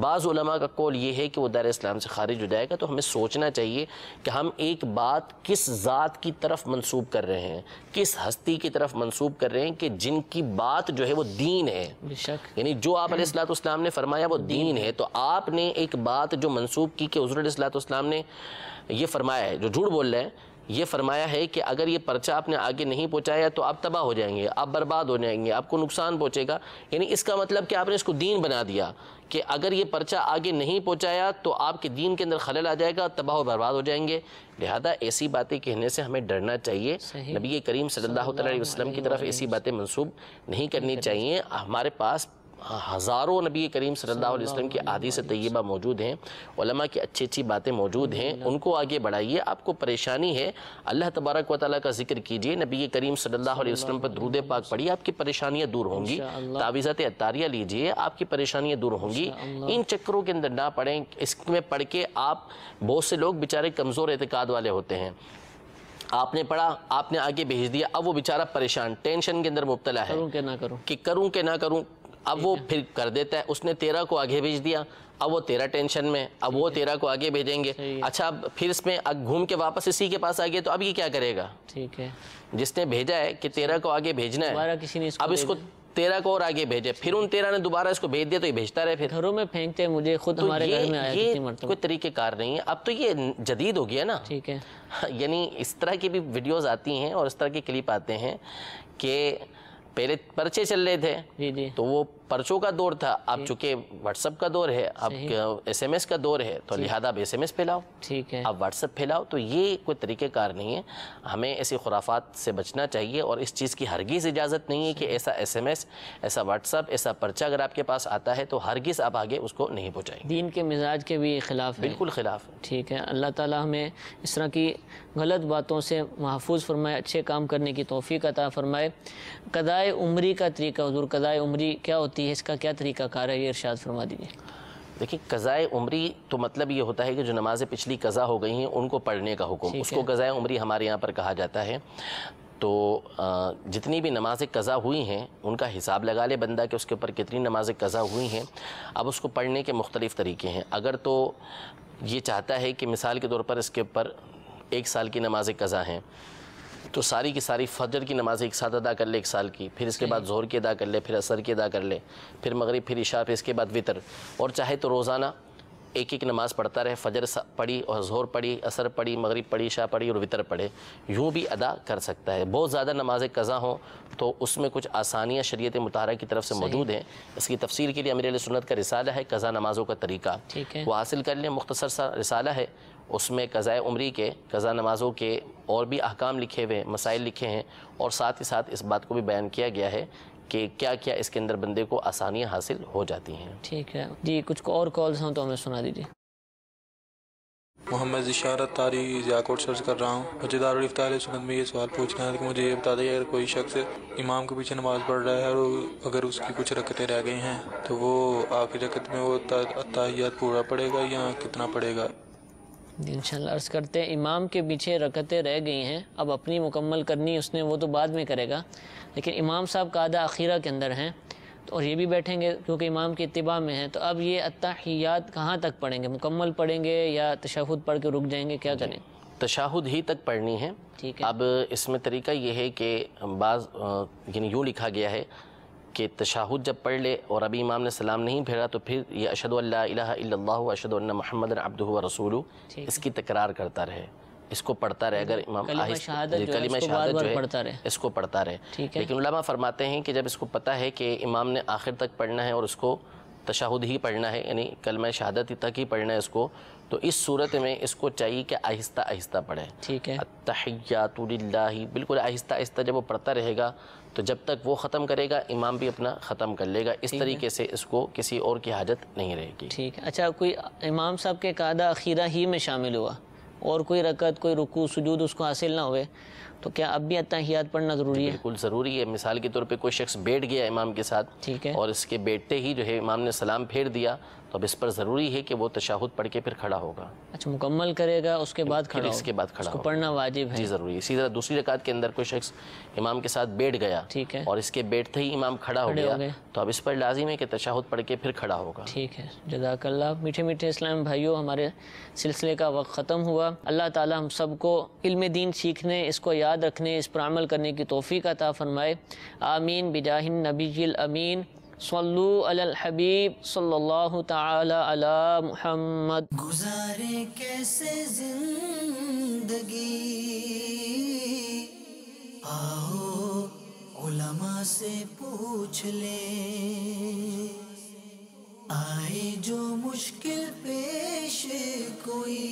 बाज़ का कौल ये है कि वो दार इस्लाम से खारिज हो जाएगा तो हमें सोचना चाहिए कि हम एक बात किस ज़ात की तरफ मनसूब कर रहे हैं किस हस्ती की तरफ मनसूब कर रहे हैं कि जिनकी बात जो है वो दीन है यानी जो आप सलाम ने फरमाया वो दीन है तो आपने एक बात जो मनसूब की कि हजरत सलाम ने यह फरमाया है जो झूठ बोल रहे हैं ये फरमाया है कि अगर ये पर्चा आपने आगे नहीं पहुँचाया तो आप तबाह हो जाएंगे आप बर्बाद हो जाएंगे आपको नुकसान पहुँचेगा यानी इसका मतलब कि आपने इसको दीन बना दिया कि अगर ये पर्चा आगे नहीं पहुँचाया तो आपके दीन के अंदर खलल आ जाएगा तबाह बर्बाद हो जाएंगे लिहाजा ऐसी बातें कहने से हमें डरना चाहिए नबी करीम सल्लल्लाहु अलैहि वसल्लम की तरफ ऐसी बातें मंसूब नहीं करनी चाहिए हमारे पास हज़ारों नबी करीम सल्लल्लाहु अलैहि वसल्लम की आदि से तयबा मौजूद हैं उलमा की अच्छी अच्छी बातें मौजूद हैं उनको आगे बढ़ाइए आपको परेशानी है अल्लाह तबारक व ताली का जिक्र कीजिए नबी करीम सल्लल्लाहु अलैहि वसल्लम पर दरूद पाक पढ़िए आपकी परेशानियाँ दूर होंगी तावीज़ात अतारिया लीजिए आपकी परेशानियाँ दूर होंगी इन चक्करों के अंदर ना पढ़ें इसमें पढ़ के आप बहुत से लोग बेचारे कमज़ोर एतकाद वाले होते हैं आपने पढ़ा आपने आगे भेज दिया अब वो बेचारा परेशान टेंशन के अंदर मुबतला है करूं के ना करूं कि करूं के ना करूं अब वो फिर कर देता है उसने तेरह को आगे भेज दिया अब वो तेरा टेंशन में अब वो तेरा को आगे भेजेंगे अच्छा अब फिर इसमें घूम के वापस इसी के पास आ गए तो अब ये क्या करेगा ठीक है जिसने भेजा है कि तेरह को आगे भेजना है किसी ने इसको अब इसको तेरह को और आगे भेजे फिर उन तेरह ने दोबारा इसको भेज दिया तो ये भेजता रहे फिर घरों में फेंकते हैं मुझे खुद तो हमारे घर में आया ये कोई तरीकेकार नहीं है अब तो ये जदीद हो गया ना ठीक है हाँ, यानी इस तरह की भी वीडियोस आती हैं और इस तरह के क्लिप आते हैं कि पहले पर्चे चल रहे थे जी जी तो वो पर्चों का दौर था अब चूंकि व्हाट्सअप का दौर है अब एसएमएस का दौर है तो लिहाजा आप एसएमएस फैलाओ ठीक है आप व्हाट्सअप फैलाओ तो ये कोई तरीक़ेकार नहीं है हमें ऐसी खुराफात से बचना चाहिए और इस चीज़ की हरगिज़ इजाज़त नहीं है कि ऐसा एसएमएस ऐसा व्हाट्सअप ऐसा पर्चा अगर आपके पास आता है तो हरगिज़ आप आगे उसको नहीं पहुँचाएँ दीन के मिजाज के भी खिलाफ बिल्कुल ख़िलाफ़ ठीक है अल्लाह ताली हमें इस तरह की गलत बातों से महफूज फरमाए अच्छे काम करने की तोहफ़ी का फ़रमाए कदाए उमरी का तरीका हजूर कदाए उमरी क्या होती होती है इसका क्या तरीक़ाकार है ये इर्शाद फरमा दीजिए देखिए कज़ाए उम्री तो मतलब ये होता है कि जो नमाज़ें पिछली कज़ा हो गई हैं उनको पढ़ने का हुक्म उसको कज़ाए उम्री हमारे यहाँ पर कहा जाता है तो जितनी भी नमाज कज़ा हुई हैं उनका हिसाब लगा ले बंदा कि उसके ऊपर कितनी नमाज कज़ा हुई हैं अब उसको पढ़ने के मुख्तलिफ़ तरीके हैं अगर तो ये चाहता है कि मिसाल के तौर पर इसके ऊपर एक साल की नमाज कज़ा हैं तो सारी की सारी फजर की नमाज़ एक साथ अदा कर ले एक साल की फिर इसके बाद ज़ोर की अदा कर ले फिर असर की अदा कर ले फिर मगरब फिर इशा फिर इसके बाद वितर और चाहे तो रोज़ाना एक एक नमाज़ पढ़ता रहे फजर पढ़ी और जोर पढ़ी असर पढ़ी मगरिब पढ़ी शाह पढ़ी और वितर पढ़े यूँ भी अदा कर सकता है बहुत ज़्यादा नमाज कज़ा हों तो उसमें कुछ आसानियाँ शरीत मुतारा की तरफ से मौजूद हैं इसकी तफसील के लिए अमीर सुनत का रिसाला है कज़ा नमाज़ों का तरीका वो हासिल कर लें मुख्तसर सा रिसाला है उसमें कज़ाए उमरी के कज़ा नमाज़ों के और भी अहकाम लिखे हुए मसाइल लिखे हैं और साथ ही साथ इस बात को भी बयान किया गया है कि क्या क्या इसके अंदर बंदे को आसानियाँ हासिल हो जाती हैं ठीक है जी कुछ और कॉल्स हों तो हमें सुना दीजिए मोहम्मद इशारत तारी जियाकोट सर्च कर रहा हूँ मुझे दारुलफ्तार सुनत में ये सवाल पूछना है कि मुझे ये बता दें अगर कोई शख्स इमाम के पीछे नमाज पढ़ रहा है और अगर उसकी कुछ रकतें रह गई हैं तो वो आखिरी रकत में वो अतहियात पूरा पड़ेगा या कितना पड़ेगा इनशाला अर्ज़ करते हैं इमाम के पीछे रकतें रह गई हैं अब अपनी मुकम्मल करनी उसने वो तो बाद में करेगा लेकिन इमाम साहब का आधा अखीरा के अंदर हैं तो और ये भी बैठेंगे क्योंकि इमाम की इतबा में हैं तो अब ये अतहियात कहाँ तक पढ़ेंगे मुकम्मल पढ़ेंगे या तशाहुद पढ़ के रुक जाएंगे क्या करें तशाहुद ही तक पढ़नी है ठीक है अब इसमें तरीका ये है कि बाज़ यानी यूँ लिखा गया है कि तशाहुद जब पढ़ ले और अभी इमाम ने सलाम नहीं फेरा तो फिर ये अशद अशद महमद अब्द रसूल इसकी तकरार करता रहे इसको पढ़ता रहे अगर इमाम कलीम शहादत जो है इसको पढ़ता रहे लेकिन फरमाते हैं कि जब इसको पता है कि इमाम ने आखिर तक पढ़ना है और उसको तशाहुद ही पढ़ना है यानी कलम शहादत तक ही पढ़ना है इसको तो इस सूरत में इसको चाहिए कि आहिस्ता आहिस्ता पढ़े ठीक है ही बिल्कुल आहिस्ता आहिस्ता जब वो पढ़ता रहेगा तो जब तक वो ख़त्म करेगा इमाम भी अपना ख़त्म कर लेगा इस तरीके से इसको किसी और की हाजत नहीं रहेगी ठीक है अच्छा कोई इमाम साहब के कादा अखीरा ही में शामिल हुआ और कोई रकत कोई रुकू सुजूद उसको हासिल ना हुए तो क्या अब भी अतहियात पढ़ना ज़रूरी है बिल्कुल ज़रूरी है मिसाल के तौर पे कोई शख्स बैठ गया इमाम के साथ ठीक है और इसके बैठते ही जो है इमाम ने सलाम फेर दिया तो अब इस पर ज़रूरी है कि वो तशाहुद पढ़ के फिर खड़ा होगा अच्छा मुकम्मल करेगा उसके बाद खड़ा इसके बाद खड़ा उसको पढ़ना वाजिब है जी ज़रूरी इसी तरह दूसरी रकात के अंदर कोई शख्स इमाम के साथ बैठ गया ठीक है और इसके बैठते ही इमाम खड़ा हो गया तो अब इस पर लाजिम है कि तशाहुद पढ़ के फिर खड़ा होगा ठीक है जदाकल्ला मीठे मीठे इस्लाम भाइयों हमारे सिलसिले का वक्त ख़त्म हुआ अल्लाह ताला हम सबको इल्म दीन सीखने इसको याद रखने इस पर अमल करने की तोफ़ी का ताफ़रमाए फरमाए आमीन बिजाहिन नबी अमीन सल्लु अल हबीब सल्लल्लाहु ताला गुजारे कैसे जिंदगी आओ उलमा से पूछ ले आए जो मुश्किल पेश कोई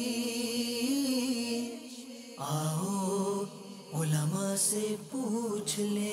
आओ उलमा से पूछ ले